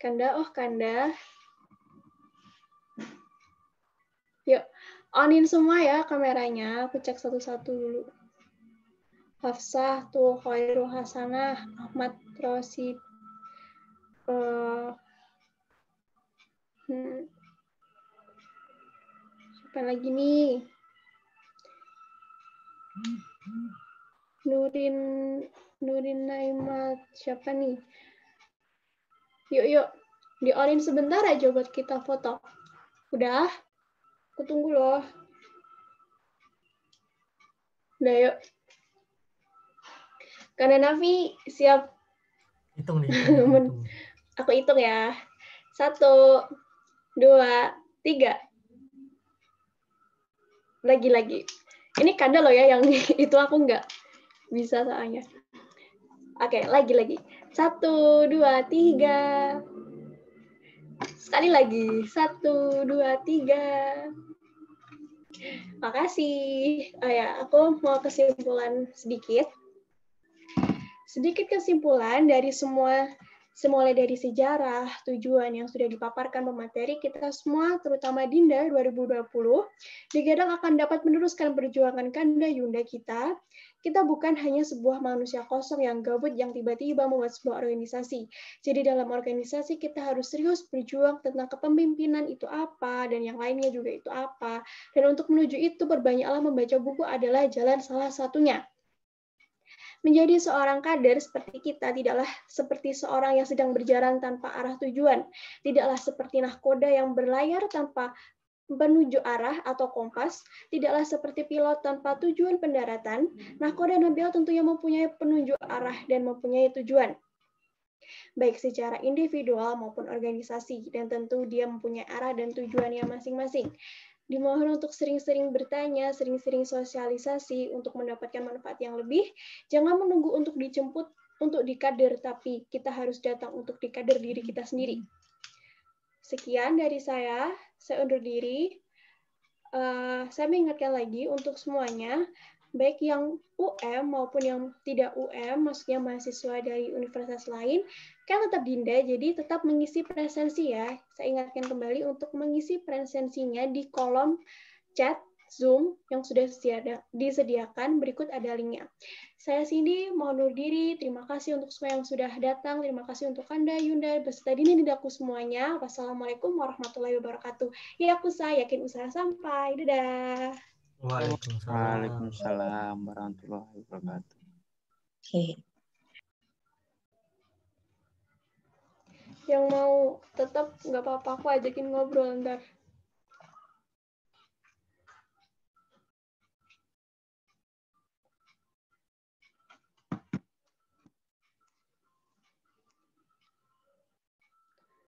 Speaker 1: Kanda, oh Kanda. Yuk, onin semua ya kameranya. Aku cek satu-satu dulu. Hafsah tuh Khairul Hasanah Ahmad Rosi uh, eh, hmm, siapa lagi nih Nurin Nurin Naimat siapa nih yuk yuk diorin sebentar aja buat kita foto udah aku tunggu loh udah yuk karena Navi siap.
Speaker 5: Hitung nih. Hitung.
Speaker 1: Aku hitung ya. Satu, dua, tiga. Lagi-lagi. Ini kada loh ya yang itu aku nggak bisa soalnya. Oke, lagi-lagi. Satu, dua, tiga. Sekali lagi. Satu, dua, tiga. Makasih. Oh ya, aku mau kesimpulan sedikit. Sedikit kesimpulan dari semua semula dari sejarah, tujuan yang sudah dipaparkan pemateri kita semua, terutama Dinda 2020, digadang akan dapat meneruskan perjuangan kanda yunda kita. Kita bukan hanya sebuah manusia kosong yang gabut yang tiba-tiba membuat sebuah organisasi. Jadi dalam organisasi kita harus serius berjuang tentang kepemimpinan itu apa, dan yang lainnya juga itu apa. Dan untuk menuju itu, berbanyaklah membaca buku adalah jalan salah satunya. Menjadi seorang kader seperti kita tidaklah seperti seorang yang sedang berjalan tanpa arah tujuan, tidaklah seperti nahkoda yang berlayar tanpa menuju arah atau kompas, tidaklah seperti pilot tanpa tujuan pendaratan, nahkoda nabil tentunya mempunyai penunjuk arah dan mempunyai tujuan. Baik secara individual maupun organisasi, dan tentu dia mempunyai arah dan tujuannya masing-masing. Dimohon untuk sering-sering bertanya, sering-sering sosialisasi untuk mendapatkan manfaat yang lebih. Jangan menunggu untuk dijemput untuk dikader, tapi kita harus datang untuk dikader diri kita sendiri. Sekian dari saya, saya undur diri. Uh, saya mengingatkan lagi untuk semuanya, baik yang UM maupun yang tidak UM, maksudnya mahasiswa dari universitas lain, kan tetap dinda, jadi tetap mengisi presensi ya. Saya ingatkan kembali untuk mengisi presensinya di kolom chat Zoom yang sudah disediakan. Berikut ada linknya. Saya sini mau undur diri. Terima kasih untuk semua yang sudah datang. Terima kasih untuk Anda, Yunda, beserta Dini, Didaku semuanya. Wassalamualaikum warahmatullahi wabarakatuh. Ya, aku saya yakin usaha sampai. Dadah.
Speaker 2: Waalaikumsalam. Waalaikumsalam warahmatullahi wabarakatuh. Oke. Okay.
Speaker 1: Yang mau tetap nggak apa-apa aku ajakin ngobrol ntar.